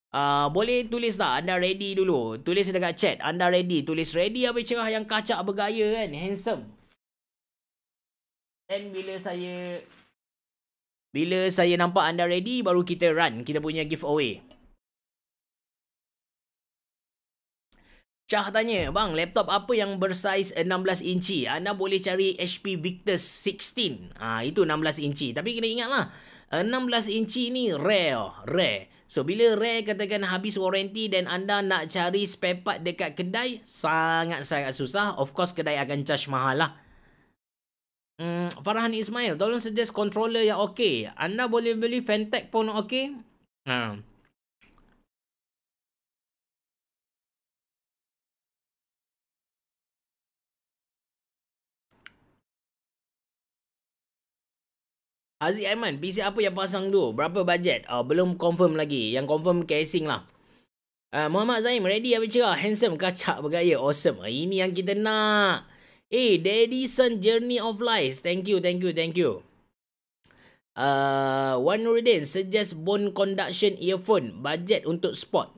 Speaker 2: Uh, boleh tulis tak anda ready dulu Tulis dekat chat Anda ready Tulis ready apa cerah yang kacak bergaya
Speaker 1: kan Handsome Dan bila saya bila saya nampak anda ready, baru kita run kita punya giveaway.
Speaker 2: Cah tanya, bang, laptop apa yang bersaiz 16 inci? Anda boleh cari HP Victus 16. Ah ha, itu 16 inci. Tapi kena ingatlah, 16 inci ni rare. rare. So, bila rare katakan habis warranty dan anda nak cari spare part dekat kedai, sangat-sangat susah. Of course, kedai akan charge mahal lah. Hmm, Farhan Ismail, tolong suggest controller yang okey.
Speaker 1: Anda boleh beli Fantech pun okey. Ha. Aziz Aiman,
Speaker 2: PC apa yang pasang tu? Berapa bajet? Uh, belum confirm lagi. Yang confirm casing lah. Uh, Muhammad Zaim, ready apa cerah? Handsome, kacak, bergaya, awesome. Uh, ini yang kita nak. Eh, Daddy Sun Journey of Lies. Thank you, thank you, thank you. Uh, one Nuruddin suggest bone conduction earphone. Budget untuk spot.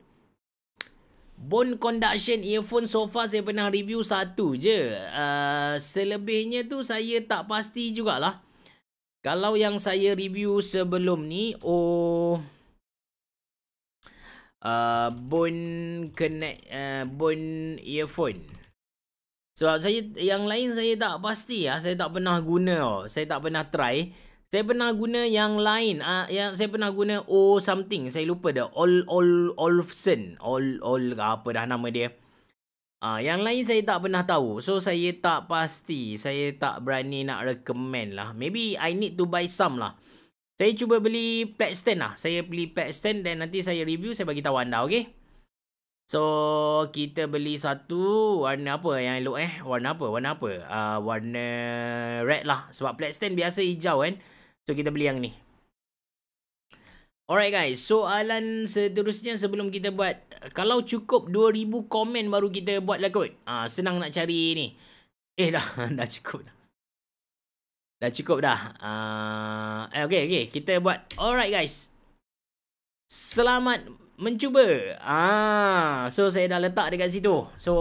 Speaker 2: Bone conduction earphone so far saya pernah review satu je. Uh, selebihnya tu saya tak pasti jugalah. Kalau yang saya review sebelum ni, oh... Uh, bone connect uh, bone earphone sebab saya yang lain saya tak pasti ah saya tak pernah guna oh. Saya tak pernah try. Saya pernah guna yang lain ah yang saya pernah guna oh something. Saya lupa dah. All all Olfsen. All all apa dah nama dia. Ah yang lain saya tak pernah tahu. So saya tak pasti. Saya tak berani nak recommend lah. Maybe I need to buy some lah. Saya cuba beli pet stand lah. Saya beli pet stand dan nanti saya review saya bagi tahu anda okay? So, kita beli satu warna apa yang elok eh? Warna apa? Warna apa? Uh, warna red lah. Sebab plate stand biasa hijau kan? So, kita beli yang ni. Alright guys, soalan seterusnya sebelum kita buat Kalau cukup 2,000 komen baru kita buat lah kot ah, Senang nak cari ni Eh dah, dah cukup dah Dah cukup dah ah, eh, Okay, okay, kita buat Alright guys Selamat mencuba. Ah, so saya dah letak dekat situ. So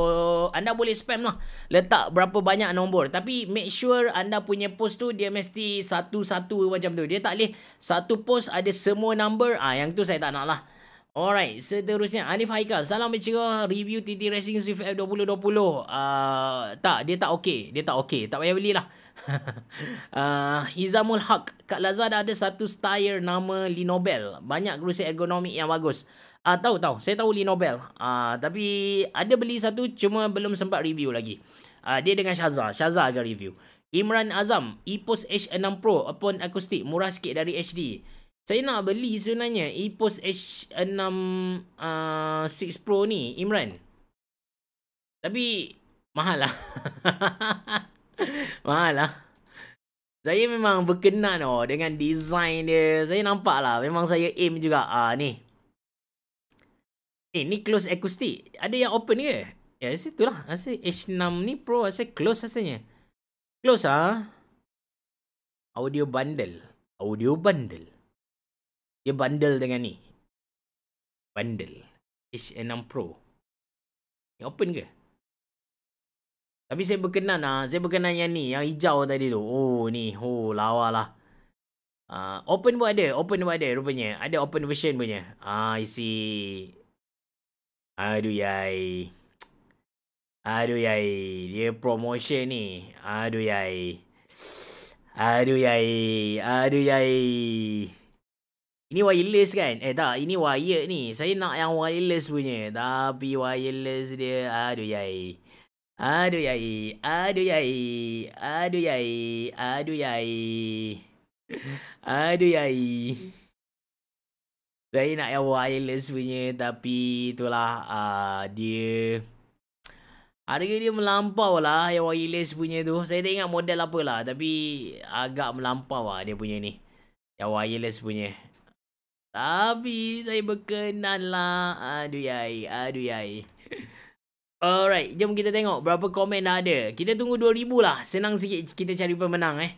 Speaker 2: anda boleh spam lah. Letak berapa banyak nombor. Tapi make sure anda punya post tu dia mesti satu-satu macam tu. Dia tak boleh satu post ada semua number. Ah, yang tu saya tak nak lah. Alright, seterusnya Alif Haika, salam bercerah review TT Racing Swift F2020. Ah, uh, tak, dia tak okey, dia tak okey. Tak payah belilah uh, Hizamul Haq Kak Lazada ada satu stayer nama Linobel Banyak kerusi ergonomik yang bagus Ah uh, Tahu tahu saya tahu Linobel uh, Tapi ada beli satu cuma belum sempat review lagi uh, Dia dengan Shaza Shaza akan review Imran Azam EPOS H6 Pro Upon akustik murah sikit dari HD Saya nak beli sebenarnya EPOS H6 uh, 6 Pro ni Imran Tapi mahal lah Mahal lah. Saya memang berkenan oh dengan design dia. Saya nampak lah. Memang saya aim juga. Ah ni. Eh, ni close acoustic. Ada yang open ke? Ya, yes, situ lah. H6 ni pro. Saya close rasanya. Close ah. Ha? Audio bundle. Audio
Speaker 1: bundle. Dia bundle dengan ni. Bundle. H6 Pro. Ni open ke? Tapi saya berkenan lah.
Speaker 2: Saya berkenan yang ni. Yang hijau tadi tu. Oh ni. Oh lawa lah. Uh, open pun ada. Open pun ada rupanya. Ada open version punya. Ah, uh, I see. Aduh yai. Aduh yai. Dia promotion ni. Aduh yai. Aduh yai. Aduh yai. Ini wireless kan? Eh tak, ini wired ni. Saya nak yang wireless punya. Tapi wireless dia, aduh yai. Aduh yai. Aduh yai, aduh yai, aduh yai, aduh yai. Aduh yai. Saya nak yang wireless punya tapi itulah uh, dia Harga dia melampau lah yang wireless punya tu Saya tak ingat model apa lah tapi agak melampau lah dia punya ni Yang wireless punya Tapi saya berkenan lah Aduh yai, aduh yai Alright, jom kita tengok berapa komen dah ada. Kita tunggu 2,000 lah. Senang sikit kita cari pemenang eh.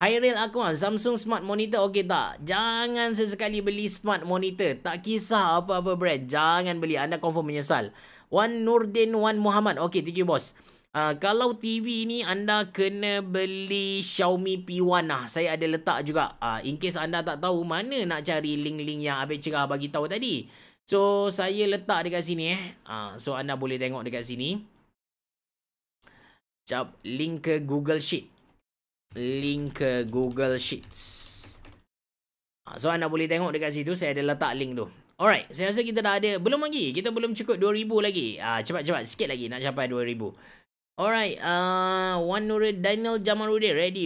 Speaker 2: Hairil Akmal, Samsung Smart Monitor okey tak? Jangan sesekali beli Smart Monitor. Tak kisah apa-apa brand. Jangan beli. Anda confirm menyesal. Wan Nurdin Wan Muhammad. Okey, thank you boss. Uh, kalau TV ni anda kena beli Xiaomi P1 lah. Saya ada letak juga. Uh, in case anda tak tahu mana nak cari link-link yang Abid Cerah bagi tahu tadi. So saya letak dekat sini eh. Ha, so anda boleh tengok dekat sini. Jap link ke Google Sheet. Link ke Google Sheets. Ha, so anda boleh tengok dekat situ saya ada letak link tu. Alright, saya rasa kita dah ada belum lagi. Kita belum cukup 2000 lagi. Ah ha, cepat-cepat sikit lagi nak capai 2000. Alright, uh, ah, one Nur Daniel Jamaludin ready.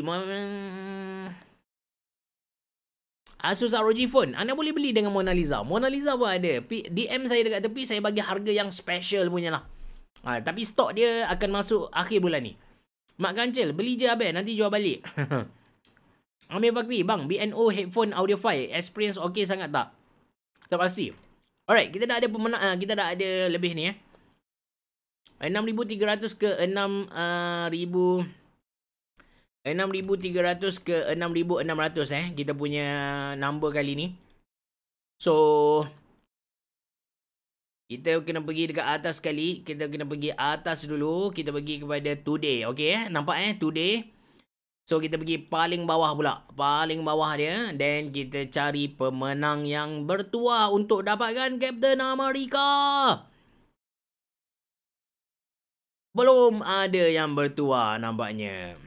Speaker 2: Asus ROG Phone. Anda boleh beli dengan Mona Lisa. Mona Lisa pun ada. DM saya dekat tepi, saya bagi harga yang special punya lah. Ha, tapi stok dia akan masuk akhir bulan ni. Mak gancil beli je abis. Nanti jual balik. Amir Fakri, bang. BNO headphone audio file. Experience okay sangat tak? Tak pasti. Alright, kita dah ada pemenang. Uh, ah, kita dah ada lebih ni eh. 6,300 ke 6,000... Uh, ah, 6,300 ke 6,600 eh. Kita punya
Speaker 1: number kali ni. So. Kita
Speaker 2: kena pergi dekat atas sekali. Kita kena pergi atas dulu. Kita pergi kepada today. Okay eh. Nampak eh. Today. So kita pergi paling bawah pula. Paling bawah dia. Then kita cari pemenang yang bertuah untuk dapatkan Captain America.
Speaker 1: Belum ada yang bertuah nampaknya.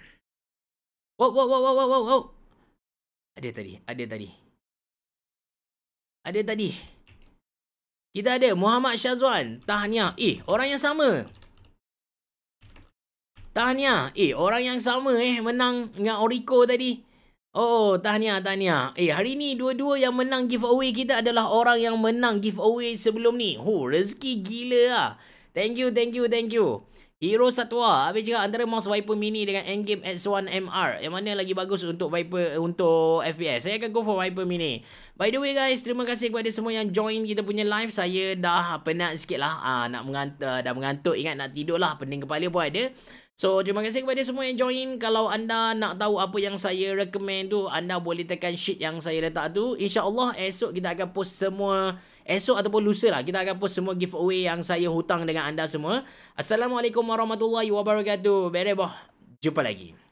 Speaker 1: Wow, wow, wow, wow, wow, wow, wow. Ada tadi, ada tadi. Ada tadi. Kita ada Muhammad Syazwan.
Speaker 2: Tahniah. Eh, orang yang sama. Tahniah. Eh, orang yang sama eh. Menang dengan Oriko tadi. Oh, oh, tahniah, tahniah. Eh, hari ni dua-dua yang menang giveaway kita adalah orang yang menang giveaway sebelum ni. Oh, rezeki gila lah. Thank you, thank you, thank you. Hero Satwa lah. habis cakap antara mouse wiper Mini dengan Endgame X1 MR yang mana lagi bagus untuk wiper untuk FPS. Saya akan go for wiper Mini. By the way guys, terima kasih kepada semua yang join kita punya live. Saya dah penat sikit lah. Ha, nak mengantuk, ah, dah mengantuk. Ingat nak tidur lah. Pening kepala pun ada. So terima kasih kepada semua yang join. Kalau anda nak tahu apa yang saya recommend tu, anda boleh tekan sheet yang saya letak tu. InsyaAllah esok kita akan post semua, esok ataupun lusa lah, kita akan post semua giveaway yang saya hutang dengan anda semua. Assalamualaikum warahmatullahi wabarakatuh. Bereboh.
Speaker 1: Jumpa lagi.